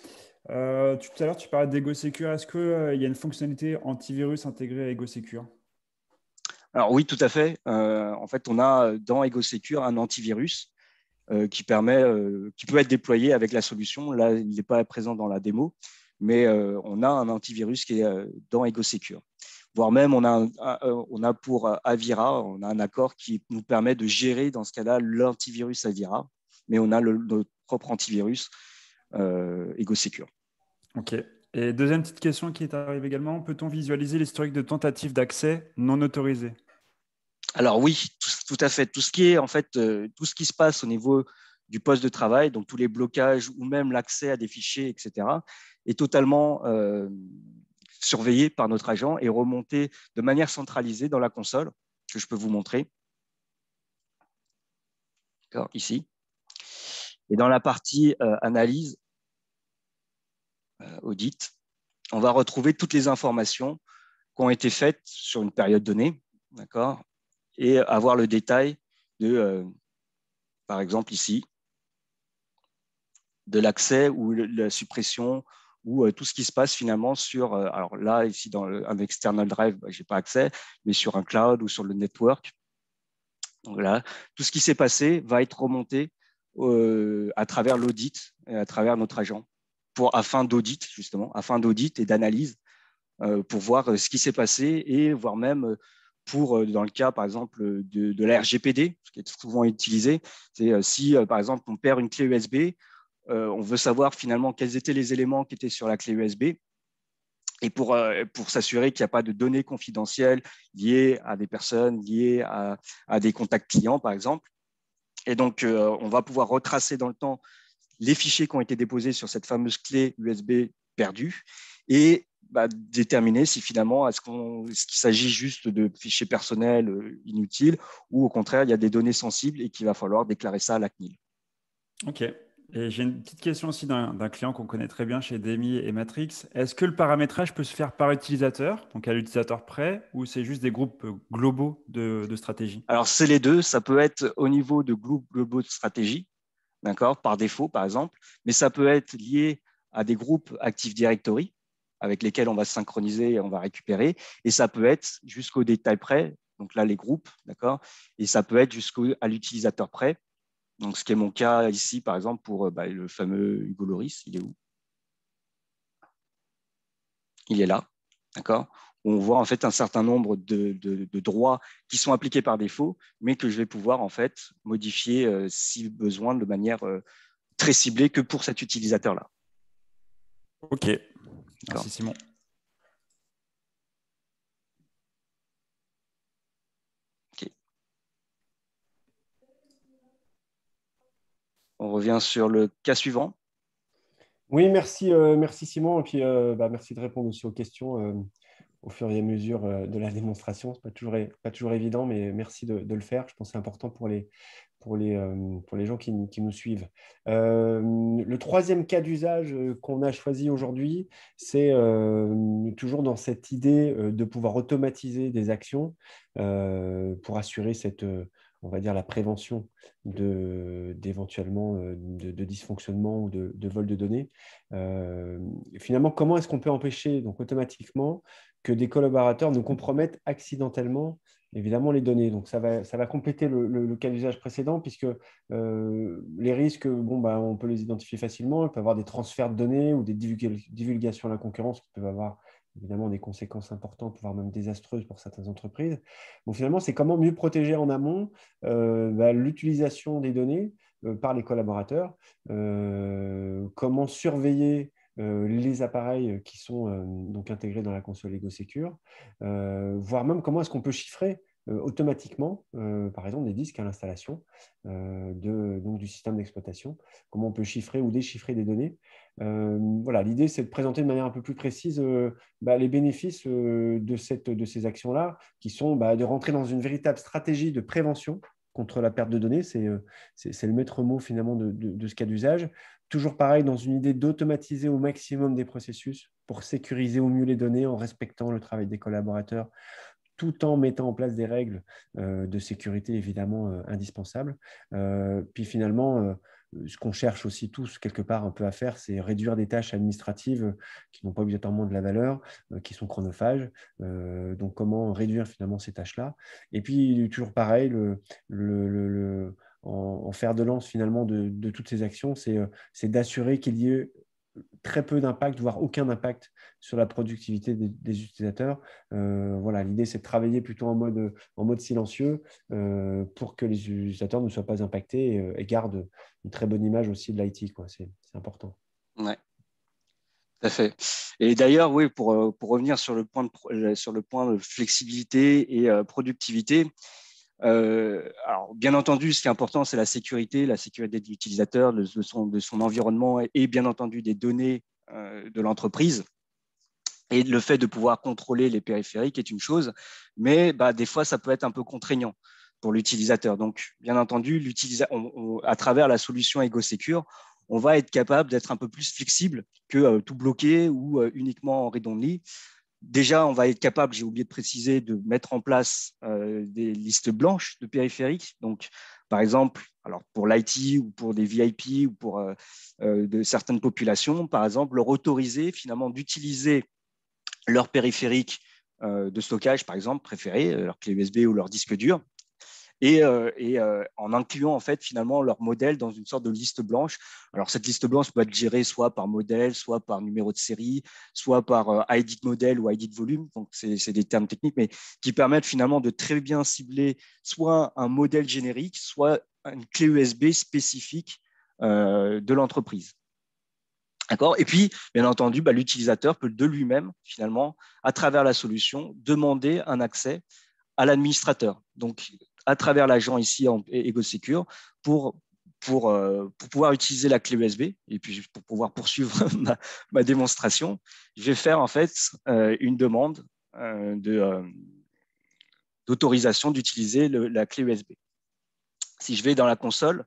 Euh, tout à l'heure, tu parlais d'EgoSecure. Est-ce qu'il euh, y a une fonctionnalité antivirus intégrée à EgoSecure Alors oui, tout à fait. Euh, en fait, on a dans EgoSecure un antivirus qui, peut être déployé avec la solution. Là, il n'est pas présent dans la démo, mais on a un antivirus qui est dans EgoSecure. Voire même, on a, pour Avira, on a un accord qui nous permet de gérer, dans ce cas-là, l'antivirus Avira, mais on a le, notre propre antivirus euh, secure Ok. Et deuxième petite question qui est arrivée également, peut-on visualiser l'historique de tentatives d'accès non autorisées Alors oui, tout, à fait. Tout ce qui est en fait, euh, tout ce qui se passe au niveau du poste de travail, donc tous les blocages ou même l'accès à des fichiers, etc., est totalement euh, surveillé par notre agent et remonté de manière centralisée dans la console que je peux vous montrer. Ici. Et dans la partie euh, analyse, euh, audit, on va retrouver toutes les informations qui ont été faites sur une période donnée, d'accord, et avoir le détail de, euh, par exemple ici, de l'accès ou la suppression ou tout ce qui se passe finalement sur, alors là, ici dans un external drive, bah, je n'ai pas accès, mais sur un cloud ou sur le network. Donc là, tout ce qui s'est passé va être remonté euh, à travers l'audit, et euh, à travers notre agent, pour, afin d'audit, justement, afin d'audit et d'analyse, euh, pour voir ce qui s'est passé et voire même pour, dans le cas, par exemple, de, la RGPD, ce qui est souvent utilisé, c'est si, par exemple, on perd une clé USB, on veut savoir finalement quels étaient les éléments qui étaient sur la clé USB. Et pour, pour s'assurer qu'il n'y a pas de données confidentielles liées à des personnes, liées à des contacts clients, par exemple, et donc, euh, on va pouvoir retracer dans le temps les fichiers qui ont été déposés sur cette fameuse clé USB perdue et bah, déterminer si finalement est-ce qu'il s'agit juste de fichiers personnels euh, inutiles ou au contraire il y a des données sensibles et qu'il va falloir déclarer ça à la CNIL. Ok, j'ai une petite question aussi d'un client qu'on connaît très bien chez Demi et Matrix. Est-ce que le paramétrage peut se faire par utilisateur, donc à l'utilisateur près, ou c'est juste des groupes globaux de, stratégie Alors, c'est les deux. Ça peut être au niveau de groupes globaux de stratégie, d'accord, par défaut, par exemple, mais ça peut être lié à des groupes Active Directory avec lesquels on va synchroniser et on va récupérer, et ça peut être jusqu'au détail près, donc là les groupes, d'accord, et ça peut être jusqu'à l'utilisateur près, donc, ce qui est mon cas ici, par exemple, pour euh, bah, le fameux Hugo Loris, il est où Il est là, d'accord on voit en fait un certain nombre de, droits qui sont appliqués par défaut, mais que je vais pouvoir en fait modifier euh, si besoin de manière euh, très ciblée que pour cet utilisateur-là. Ok. Merci Simon. on revient sur le cas suivant. Oui, merci, euh, merci Simon. Et puis, euh, bah, merci de répondre aussi aux questions euh, au fur et à mesure de la démonstration. Ce n'est pas toujours, pas toujours évident, mais merci de, le faire. Je pense que c'est important pour les, pour les, pour les gens qui, qui nous suivent. le troisième cas d'usage qu'on a choisi aujourd'hui, c'est toujours dans cette idée de pouvoir automatiser des actions pour assurer cette on va dire, la prévention d'éventuellement euh, de, dysfonctionnement ou de, vol de données. Euh, finalement, comment est-ce qu'on peut empêcher donc automatiquement que des collaborateurs ne compromettent accidentellement évidemment les données. Donc ça va, ça va compléter le, cas d'usage précédent puisque euh, les risques, bon, bah, on peut les identifier facilement. Il peut y avoir des transferts de données ou des divulgations à la concurrence qui peuvent avoir évidemment des conséquences importantes, voire même désastreuses pour certaines entreprises. Donc finalement, c'est comment mieux protéger en amont euh, bah, l'utilisation des données euh, par les collaborateurs, euh, comment surveiller les appareils qui sont donc intégrés dans la console EgoSecure, voire même comment est-ce qu'on peut chiffrer automatiquement, par exemple, des disques à l'installation du système d'exploitation, comment on peut chiffrer ou déchiffrer des données euh, voilà, l'idée, c'est de présenter de manière un peu plus précise euh, bah, les bénéfices euh, de, cette, de ces actions-là, qui sont bah, de rentrer dans une véritable stratégie de prévention contre la perte de données. C'est le maître mot finalement de, ce cas d'usage. Toujours pareil, dans une idée d'automatiser au maximum des processus pour sécuriser au mieux les données en respectant le travail des collaborateurs, tout en mettant en place des règles de sécurité évidemment indispensables. puis finalement, euh, ce qu'on cherche aussi tous quelque part un peu à faire, c'est réduire des tâches administratives euh, qui n'ont pas obligatoirement de la valeur, euh, qui sont chronophages. donc comment réduire finalement ces tâches-là Et puis toujours pareil, en, fer de lance finalement de, de toutes ces actions, c'est d'assurer qu'il y ait très peu d'impact, voire aucun impact sur la productivité des, utilisateurs. Euh, voilà, l'idée c'est de travailler plutôt en mode, en mode silencieux euh, pour que les utilisateurs ne soient pas impactés et, euh, gardent une très bonne image aussi de l'IT. C'est important. Oui, Tout à fait. Et d'ailleurs, oui, pour, pour, revenir sur le point sur le point de flexibilité et productivité, euh, alors, bien entendu, ce qui est important, c'est la sécurité, la sécurité de l'utilisateur, de, son, environnement et, bien entendu des données euh, de l'entreprise. Et le fait de pouvoir contrôler les périphériques est une chose, mais bah, des fois, ça peut être un peu contraignant pour l'utilisateur. Donc, bien entendu, à travers la solution EgoSecure, on va être capable d'être un peu plus flexible que euh, tout bloqué ou uniquement en read Déjà, on va être capable, j'ai oublié de préciser, de mettre en place euh, des listes blanches de périphériques. Donc, par exemple, alors pour l'IT ou pour des VIP ou pour euh, euh, de certaines populations, par exemple, leur autoriser finalement d'utiliser leur périphérique de stockage, par exemple, préféré, leur clé USB ou leur disque dur, et, euh, euh, en incluant en fait finalement leur modèle dans une sorte de liste blanche. Alors cette liste blanche peut être gérée soit par modèle, soit par numéro de série, soit par euh, de modèle ou de volume. Donc c'est des termes techniques, mais qui permettent finalement de très bien cibler soit un modèle générique, soit une clé USB spécifique de l'entreprise. D'accord Et puis, bien entendu, bah, l'utilisateur peut de lui-même, finalement, à travers la solution, demander un accès à l'administrateur. Donc, à travers l'agent ici en EgoSecure pour, pour, euh, pour, pouvoir utiliser la clé USB et puis pour pouvoir poursuivre ma, démonstration, je vais faire en fait euh, une demande euh, d'autorisation d'utiliser la clé USB. Si je vais dans la console,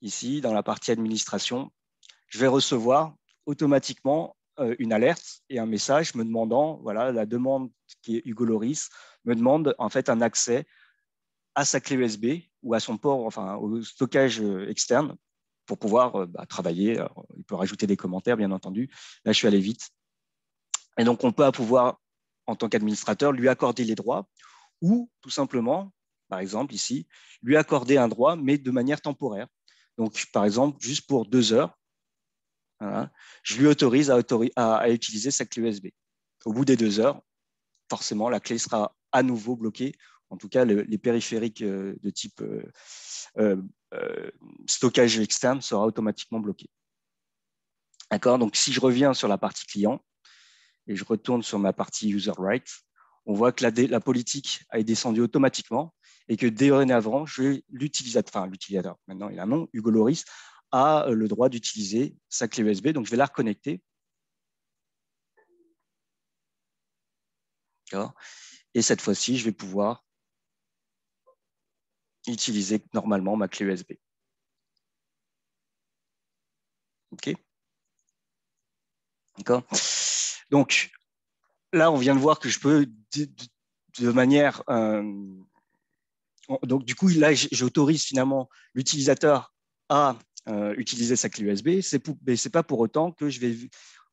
ici dans la partie administration, je vais recevoir automatiquement une alerte et un message me demandant, voilà, la demande qui est Hugo Loris me demande en fait un accès à sa clé USB ou à son port, enfin au stockage euh, externe pour pouvoir euh, bah, travailler. il peut rajouter des commentaires, bien entendu. Là, je suis allé vite. Et donc, on peut pouvoir, en tant qu'administrateur, lui accorder les droits ou tout simplement, par exemple ici, lui accorder un droit, mais de manière temporaire. Donc, par exemple, juste pour deux heures, je lui autorise à, à utiliser sa clé USB. Au bout des deux heures, forcément, la clé sera à nouveau bloquée en tout cas les périphériques euh, de type euh, euh, stockage externe sera automatiquement bloqué. D'accord Donc si je reviens sur la partie client et je retourne sur ma partie user Rights, on voit que la, la politique est descendue automatiquement et que dès l'utilisateur, enfin l'utilisateur, maintenant il a un nom, Hugo Loris, a le droit d'utiliser sa clé USB. Donc je vais la reconnecter. Et cette fois-ci, je vais pouvoir utiliser normalement ma clé USB. OK D'accord Donc, là, on vient de voir que je peux, de, manière... Euh, donc, du coup, là, j'autorise finalement l'utilisateur à euh, utiliser sa clé USB, c'est mais ce n'est pas pour autant que je vais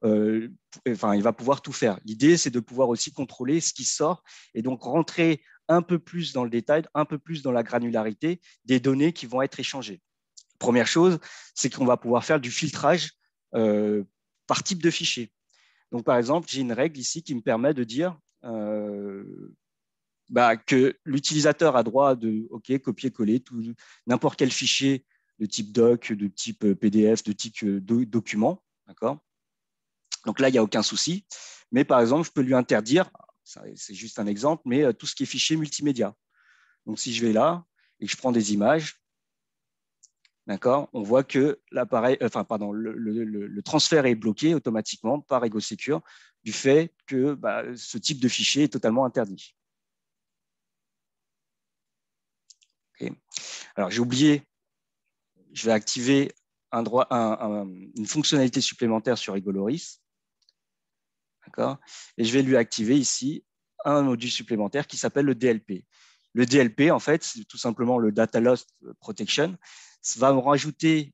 euh, enfin, il va pouvoir tout faire. L'idée, c'est de pouvoir aussi contrôler ce qui sort et donc rentrer un peu plus dans le détail, un peu plus dans la granularité des données qui vont être échangées. Première chose, c'est qu'on va pouvoir faire du filtrage euh, par type de fichier. Donc, par exemple, j'ai une règle ici qui me permet de dire euh, bah, que l'utilisateur a droit de OK, copier-coller n'importe quel fichier de type doc, de type PDF, de type document. D'accord donc là, il n'y a aucun souci. Mais par exemple, je peux lui interdire, c'est juste un exemple, mais euh, tout ce qui est fichier multimédia. Donc si je vais là et que je prends des images, D'accord On voit que l'appareil, euh, enfin, pardon, le, transfert est bloqué automatiquement par EgoSecure du fait que bah, ce type de fichier est totalement interdit. Alors, j'ai oublié, je vais activer une fonctionnalité supplémentaire sur Egoloris. Et je vais lui activer ici un module supplémentaire qui s'appelle le DLP. Le DLP, en fait, c'est tout simplement le Data Loss Protection. Ça va me rajouter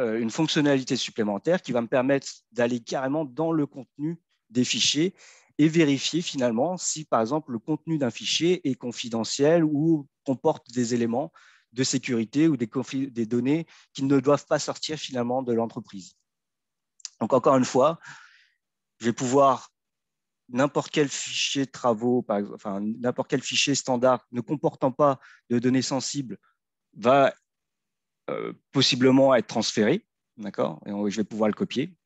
euh, une fonctionnalité supplémentaire qui va me permettre d'aller carrément dans le contenu des fichiers et vérifier finalement si, par exemple, le contenu d'un fichier est confidentiel ou comporte des éléments de sécurité ou des, des données qui ne doivent pas sortir finalement de l'entreprise. Donc, encore une fois, je vais pouvoir n'importe quel fichier travaux, par enfin n'importe quel fichier standard ne comportant pas de données sensibles va euh, possiblement être transféré, d'accord Et je vais pouvoir le copier.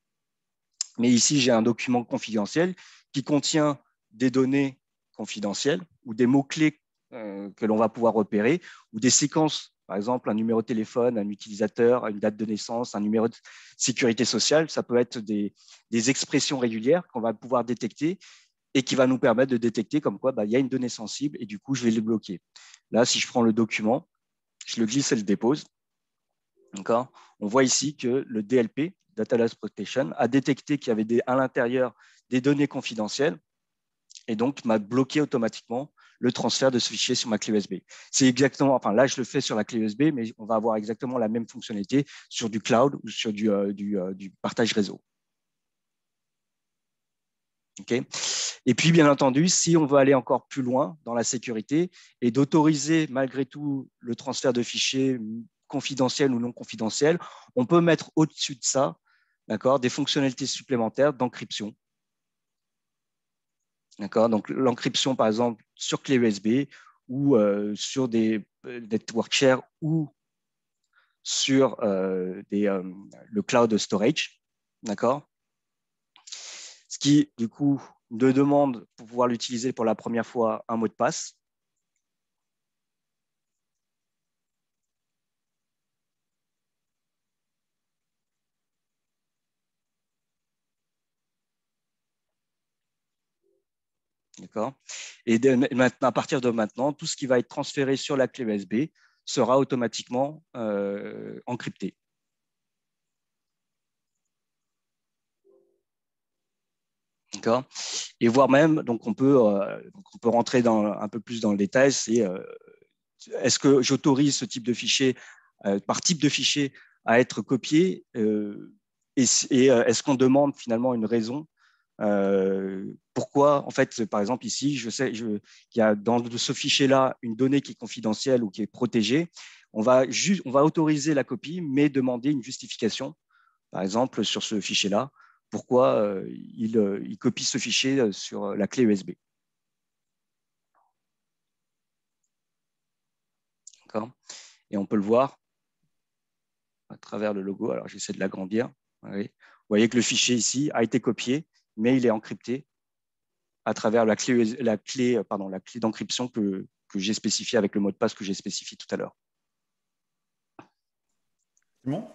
Mais ici, j'ai un document confidentiel qui contient des données confidentielles ou des mots-clés euh, que l'on va pouvoir repérer ou des séquences par exemple, un numéro de téléphone, un utilisateur, une date de naissance, un numéro de sécurité sociale, ça peut être des, expressions régulières qu'on va pouvoir détecter et qui va nous permettre de détecter comme quoi bah, il y a une donnée sensible et du coup, je vais le bloquer. Là, si je prends le document, je le glisse et le dépose. On voit ici que le DLP, Data Loss Protection, a détecté qu'il y avait des, à l'intérieur des données confidentielles et donc m'a bloqué automatiquement le transfert de ce fichier sur ma clé USB. C'est exactement, enfin là je le fais sur la clé USB, mais on va avoir exactement la même fonctionnalité sur du cloud ou sur du, euh, euh, partage réseau. Et puis, bien entendu, si on veut aller encore plus loin dans la sécurité et d'autoriser malgré tout le transfert de fichiers confidentiels ou non confidentiels, on peut mettre au-dessus de ça des fonctionnalités supplémentaires d'encryption D'accord Donc, l'encryption, par exemple, sur clé USB ou euh, sur euh, des network shares ou sur euh, le cloud storage. Ce qui, du coup, ne demande pour pouvoir l'utiliser pour la première fois un mot de passe. Et maintenant, à partir de maintenant, tout ce qui va être transféré sur la clé USB sera automatiquement euh, encrypté. D'accord Et voire même, donc on peut, euh, peut rentrer dans, un peu plus dans le détail, c'est euh, est-ce que j'autorise ce type de fichier, par type de fichier, à être copié et est-ce qu'on demande finalement une raison euh, pourquoi, en fait, par exemple, ici, je sais qu'il y a dans ce fichier-là une donnée qui est confidentielle ou qui est protégée. On va, on va autoriser la copie, mais demander une justification, par exemple, sur ce fichier-là, pourquoi euh, euh, il, copie ce fichier sur la clé USB. Et on peut le voir à travers le logo. Alors, j'essaie de l'agrandir. Vous voyez que le fichier ici a été copié mais il est encrypté à travers la clé, la clé, euh, pardon, la clé d'encryption que, j'ai spécifiée avec le mot de passe que j'ai spécifié tout à l'heure. Simon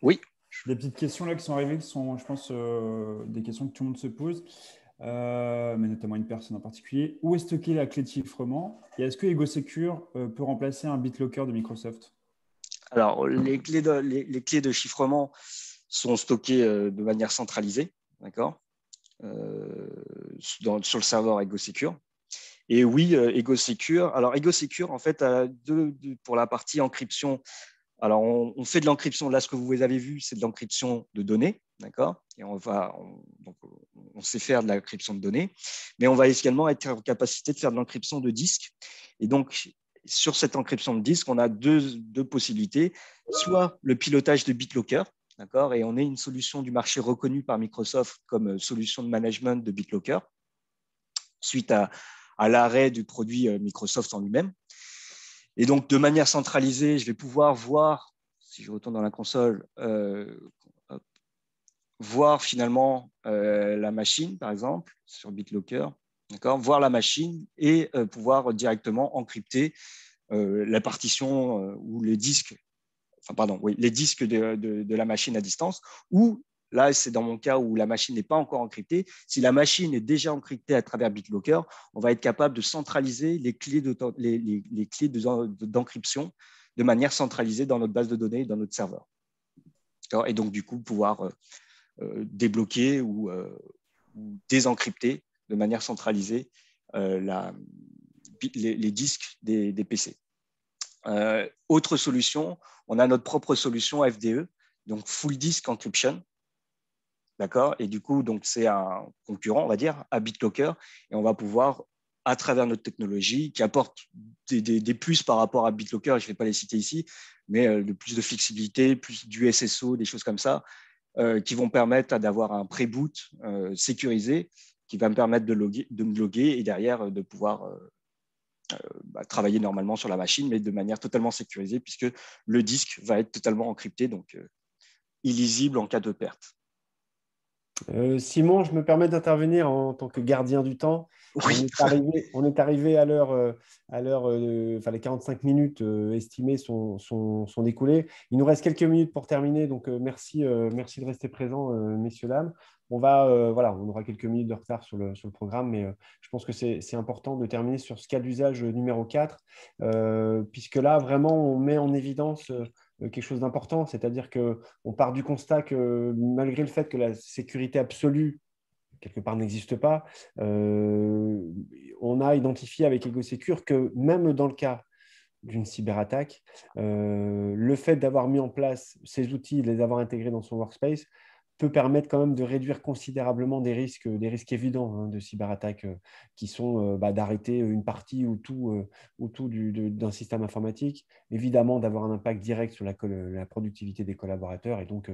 Oui. Les petites questions là qui sont arrivées, qui sont, je pense, euh, des questions que tout le monde se pose, euh, mais notamment une personne en particulier. Où est stockée la clé de chiffrement Et est-ce que EgoSecure peut remplacer un BitLocker de Microsoft Alors, les clés de, les clés de chiffrement sont stockées de manière centralisée, d'accord euh, sur le serveur EgoSecure. Et oui, euh, EgoSecure. Alors, EgoSecure, en fait, pour la partie encryption, alors, on, fait de l'encryption. Là, ce que vous avez vu, c'est de l'encryption de données, d'accord Et on va, on, donc, on sait faire de l'encryption de données, mais on va également être en capacité de faire de l'encryption de disques. Et donc, sur cette encryption de disque, on a deux, deux possibilités. Soit le pilotage de BitLocker, D'accord Et on est une solution du marché reconnue par Microsoft comme euh, solution de management de BitLocker, suite à, l'arrêt du produit euh, Microsoft en lui-même. Et donc, de manière centralisée, je vais pouvoir voir, si je retourne dans la console, euh, voir finalement la machine, par exemple, sur BitLocker, voir la machine et pouvoir directement encrypter la partition ou les disques pardon, oui, les disques de, la machine à distance, ou Là, c'est dans mon cas où la machine n'est pas encore encryptée. Si la machine est déjà encryptée à travers BitLocker, on va être capable de centraliser les clés, les, clés d'encryption de, manière centralisée dans notre base de données, dans notre serveur. Et donc, du coup, pouvoir euh, euh, débloquer euh, ou, désencrypter de manière centralisée les, disques des PC. Euh, autre solution, on a notre propre solution FDE, donc Full Disk Encryption. D'accord Et du coup, donc c'est un concurrent, on va dire, à BitLocker, et on va pouvoir, à travers notre technologie, qui apporte des, puces par rapport à BitLocker, je ne vais pas les citer ici, mais euh, plus de flexibilité, plus du SSO, des choses comme ça, euh, qui vont permettre d'avoir un pré-boot sécurisé, qui va me permettre de, de me loguer et derrière de pouvoir bah, travailler normalement sur la machine, mais de manière totalement sécurisée, puisque le disque va être totalement encrypté, donc euh, illisible en cas de perte. Euh, Simon, je me permets d'intervenir en tant que gardien du temps. On, est arrivé, à l'heure, euh, à l'heure, euh, enfin les 45 minutes euh, estimées sont, sont, découlées. Il nous reste quelques minutes pour terminer, donc merci, merci de rester présent, messieurs dames. On va, voilà, on aura quelques minutes de retard sur le, sur le programme, mais je pense que c'est, important de terminer sur ce cas d'usage numéro 4, puisque là vraiment on met en évidence quelque chose d'important, c'est-à-dire que on part du constat que malgré le fait que la sécurité absolue quelque part n'existe pas. Euh, on a identifié avec EgoSecure que même dans le cas d'une cyberattaque, euh, le fait d'avoir mis en place ces outils, de les avoir intégrés dans son workspace, peut permettre quand même de réduire considérablement des risques, des risques évidents hein, de cyberattaques euh, qui sont euh, bah, d'arrêter euh, une partie ou tout, d'un système informatique, évidemment d'avoir un impact direct sur la, productivité des collaborateurs et donc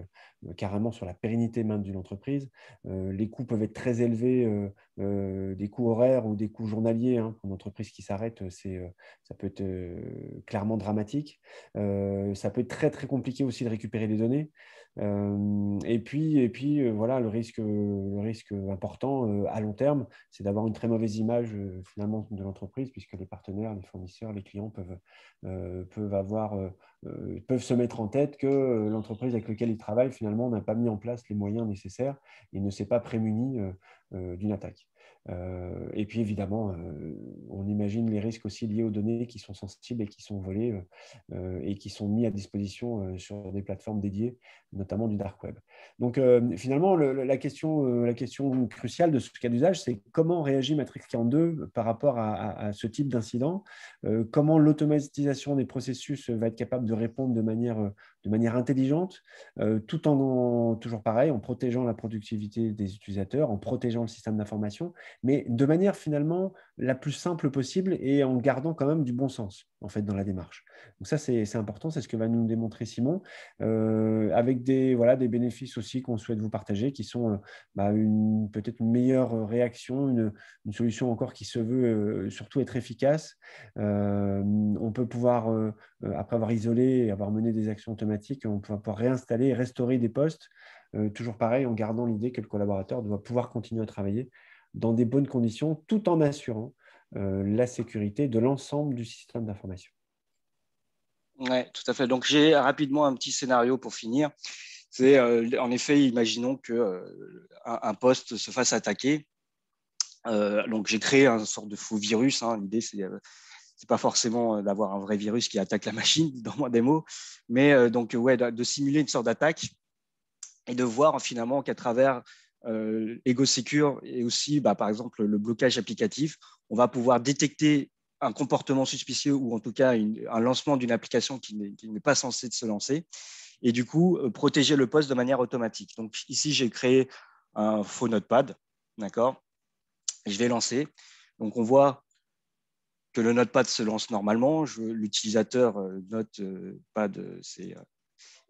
carrément sur la pérennité même d'une entreprise. les coûts peuvent être très élevés, des coûts horaires ou des coûts journaliers. Hein, pour une entreprise qui s'arrête, ça peut être clairement dramatique. ça peut être très très compliqué aussi de récupérer des données et puis, puis voilà, le risque, important à long terme, c'est d'avoir une très mauvaise image finalement de l'entreprise, puisque les partenaires, les fournisseurs, les clients peuvent, avoir, peuvent se mettre en tête que l'entreprise avec laquelle ils travaillent finalement n'a pas mis en place les moyens nécessaires et ne s'est pas prémunie d'une attaque. Euh, et puis évidemment, euh, on imagine les risques aussi liés aux données qui sont sensibles et qui sont volées euh, et qui sont mis à disposition sur des plateformes dédiées, notamment du dark web. Donc finalement, la, question, la question cruciale de ce cas d'usage, c'est comment réagit Matrix 42 par rapport à, à ce type d'incident, comment l'automatisation des processus va être capable de répondre de manière de manière intelligente, euh, tout en, toujours pareil, en protégeant la productivité des utilisateurs, en protégeant le système d'information, mais de manière finalement la plus simple possible et en gardant quand même du bon sens en fait dans la démarche. Donc ça c'est important, c'est ce que va nous démontrer Simon, euh, avec des voilà des bénéfices aussi qu'on souhaite vous partager, qui sont euh, bah, une peut-être une meilleure réaction, une, solution encore qui se veut euh, surtout être efficace. on peut pouvoir après avoir isolé et avoir mené des actions automatiques, on peut pouvoir réinstaller et restaurer des postes. toujours pareil en gardant l'idée que le collaborateur doit pouvoir continuer à travailler dans des bonnes conditions, tout en assurant euh, la sécurité de l'ensemble du système d'information. Oui, tout à fait. Donc j'ai rapidement un petit scénario pour finir. C'est euh, en effet, imaginons que euh, un, poste se fasse attaquer. donc j'ai créé un sorte de faux virus. Hein. L'idée c'est c'est pas forcément d'avoir un vrai virus qui attaque la machine dans ma démo, mais donc ouais, de, simuler une sorte d'attaque et de voir finalement qu'à travers euh, Secure et aussi, bah, par exemple, le blocage applicatif, on va pouvoir détecter un comportement suspicieux ou en tout cas un lancement d'une application qui n'est pas censée se lancer et du coup euh, protéger le poste de manière automatique. Donc ici, j'ai créé un faux notepad, d'accord Je vais lancer. Donc on voit que le notepad se lance normalement, l'utilisateur notepad euh, note euh, c'est...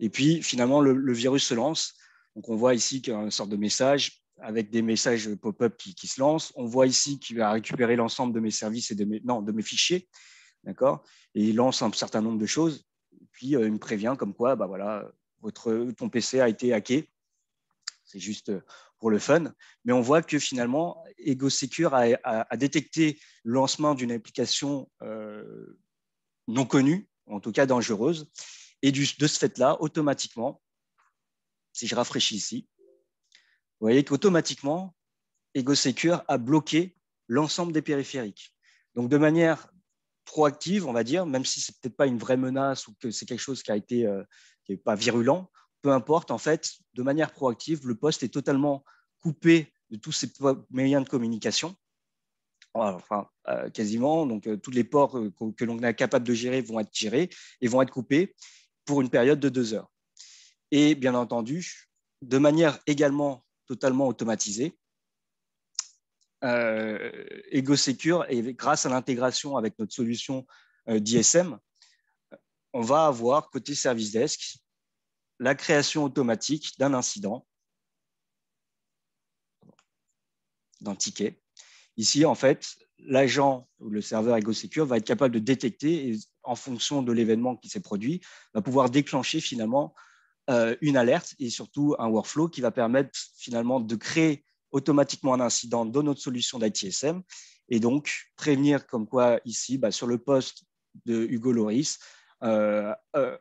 Et puis finalement, le virus se lance donc on voit ici qu'il y a une sorte de message avec des messages pop-up qui, se lancent. On voit ici qu'il va récupérer l'ensemble de mes services et de mes, de mes fichiers. D'accord Et il lance un certain nombre de choses. puis, euh, il me prévient comme quoi, bah voilà, votre, ton PC a été hacké. C'est juste euh, pour le fun. Mais on voit que finalement, EgoSecure a, a, détecté le lancement d'une application euh, non connue, en tout cas dangereuse. Et de ce fait-là, automatiquement, si je rafraîchis ici, vous voyez qu'automatiquement, EgoSecure a bloqué l'ensemble des périphériques. Donc, de manière proactive, on va dire, même si ce n'est peut-être pas une vraie menace ou que c'est quelque chose qui n'est euh, pas virulent, peu importe, en fait, de manière proactive, le poste est totalement coupé de tous ses moyens de communication, enfin euh, quasiment. Donc, euh, tous les ports que, que l'on est capable de gérer vont être tirés et vont être coupés pour une période de deux heures et bien entendu, de manière également totalement automatisée. Euh, EgoSecure, et grâce à l'intégration avec notre solution euh, d'ISM, on va avoir côté service desk la création automatique d'un incident, d'un ticket. Ici, en fait, l'agent ou le serveur EgoSecure va être capable de détecter en fonction de l'événement qui s'est produit, va pouvoir déclencher finalement euh, une alerte et surtout un workflow qui va permettre finalement de créer automatiquement un incident dans notre solution d'ITSM et donc prévenir comme quoi ici, bah, sur le poste de Hugo Loris, euh, euh,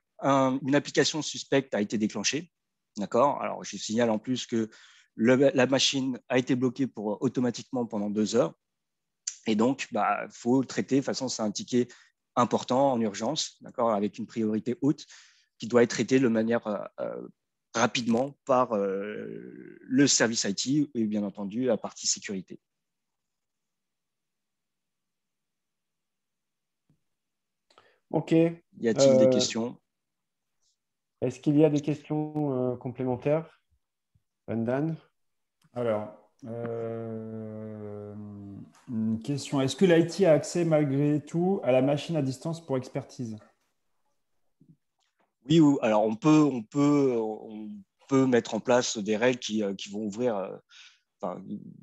une application suspecte a été déclenchée. D'accord Alors, je signale en plus que la machine a été bloquée pour, automatiquement pendant deux heures. Et donc, il bah, faut traiter. De toute façon, c'est un ticket important en urgence, d'accord, avec une priorité haute qui doit être traité de manière euh, euh, rapidement par euh, le service IT et bien entendu la partie sécurité. Ok. Y a-t-il des questions Est-ce qu'il y a des questions complémentaires Alors, une question. Est-ce que l'IT a accès malgré tout à la machine à distance pour expertise oui, alors on peut, on peut, on peut mettre en place des règles qui, euh, vont ouvrir, euh,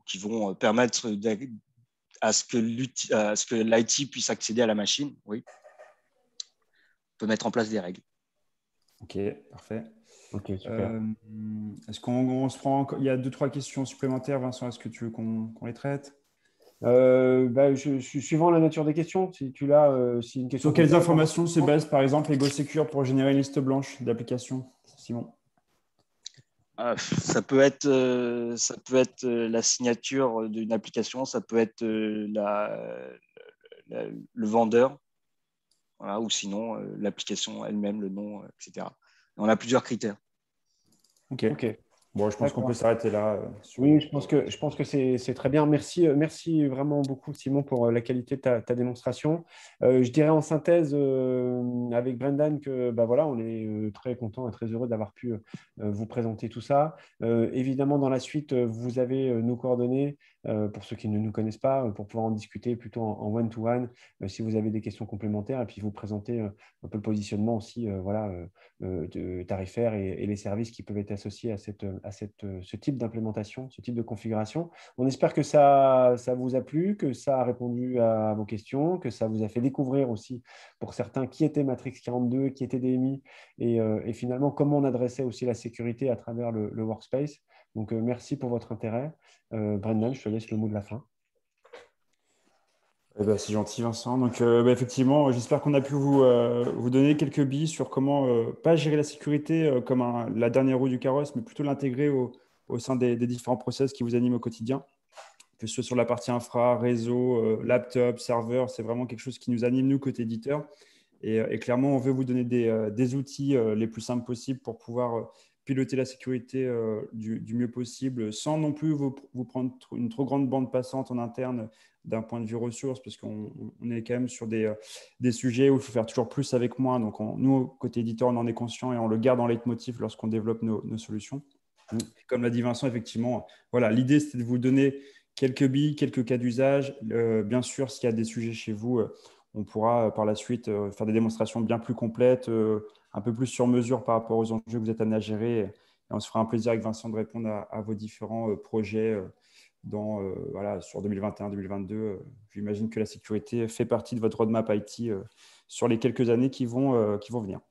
qui vont euh, permettre à ce que l'IT puisse accéder à la machine. Oui, on peut mettre en place des règles. Ok, parfait. est-ce qu'on se prend encore... Il y a deux, trois questions supplémentaires, Vincent. Est-ce que tu veux qu'on les traite euh, bah, je, suivant la nature des questions, si tu l'as, euh, si une question. Sur quelles informations se base par exemple Ego Secure pour générer une liste blanche d'applications, Simon ah, ça peut être, euh, ça peut être la signature d'une application, ça peut être la, le vendeur, ou sinon l'application elle-même, le nom, etc. On a plusieurs critères. Ok. ok Bon, je pense qu'on peut s'arrêter là. Euh, oui, je pense que, je pense que c'est très bien. Merci, euh, merci vraiment beaucoup, Simon, pour euh, la qualité de ta, démonstration. je dirais en synthèse avec Brendan que bah, voilà, on est très content et très heureux d'avoir pu vous présenter tout ça. évidemment, dans la suite, vous avez nos coordonnées. Euh, pour ceux qui ne nous connaissent pas, euh, pour pouvoir en discuter plutôt en one-to-one euh, si vous avez des questions complémentaires et puis vous présenter un peu le positionnement aussi de tarifaire et, les services qui peuvent être associés à, ce type d'implémentation, ce type de configuration. On espère que ça, vous a plu, que ça a répondu à vos questions, que ça vous a fait découvrir aussi pour certains qui était Matrix 42, qui était DMI et, finalement comment on adressait aussi la sécurité à travers le workspace. Donc, euh, merci pour votre intérêt. Euh, Brendan, je te laisse le mot de la fin. Eh ben, c'est gentil Vincent. Donc euh, ben, effectivement, j'espère qu'on a pu vous, vous donner quelques billes sur comment ne pas gérer la sécurité comme la dernière roue du carrosse, mais plutôt l'intégrer au, au, sein des, différents process qui vous animent au quotidien, que ce soit sur la partie infra, réseau, laptop, serveur, c'est vraiment quelque chose qui nous anime nous côté éditeur. Et, et clairement, on veut vous donner des, des outils les plus simples possibles pour pouvoir piloter la sécurité euh, du, mieux possible sans non plus vous, prendre une trop grande bande passante en interne euh, d'un point de vue ressources, parce qu'on est quand même sur des, euh, des, sujets où il faut faire toujours plus avec moins. Donc, nous, côté éditeur, on en est conscient et on le garde en leitmotiv lorsqu'on développe nos, solutions. Mmh. Comme l'a dit Vincent, effectivement, voilà, l'idée, c'était de vous donner quelques billes, quelques cas d'usage. bien sûr, s'il y a des sujets chez vous, on pourra par la suite faire des démonstrations bien plus complètes un peu plus sur mesure par rapport aux enjeux que vous êtes à gérer. Et on se fera un plaisir avec Vincent de répondre à, vos différents euh, projets euh, dans, euh, voilà, sur 2021-2022. J'imagine que la sécurité fait partie de votre roadmap IT sur les quelques années qui vont, qui vont venir.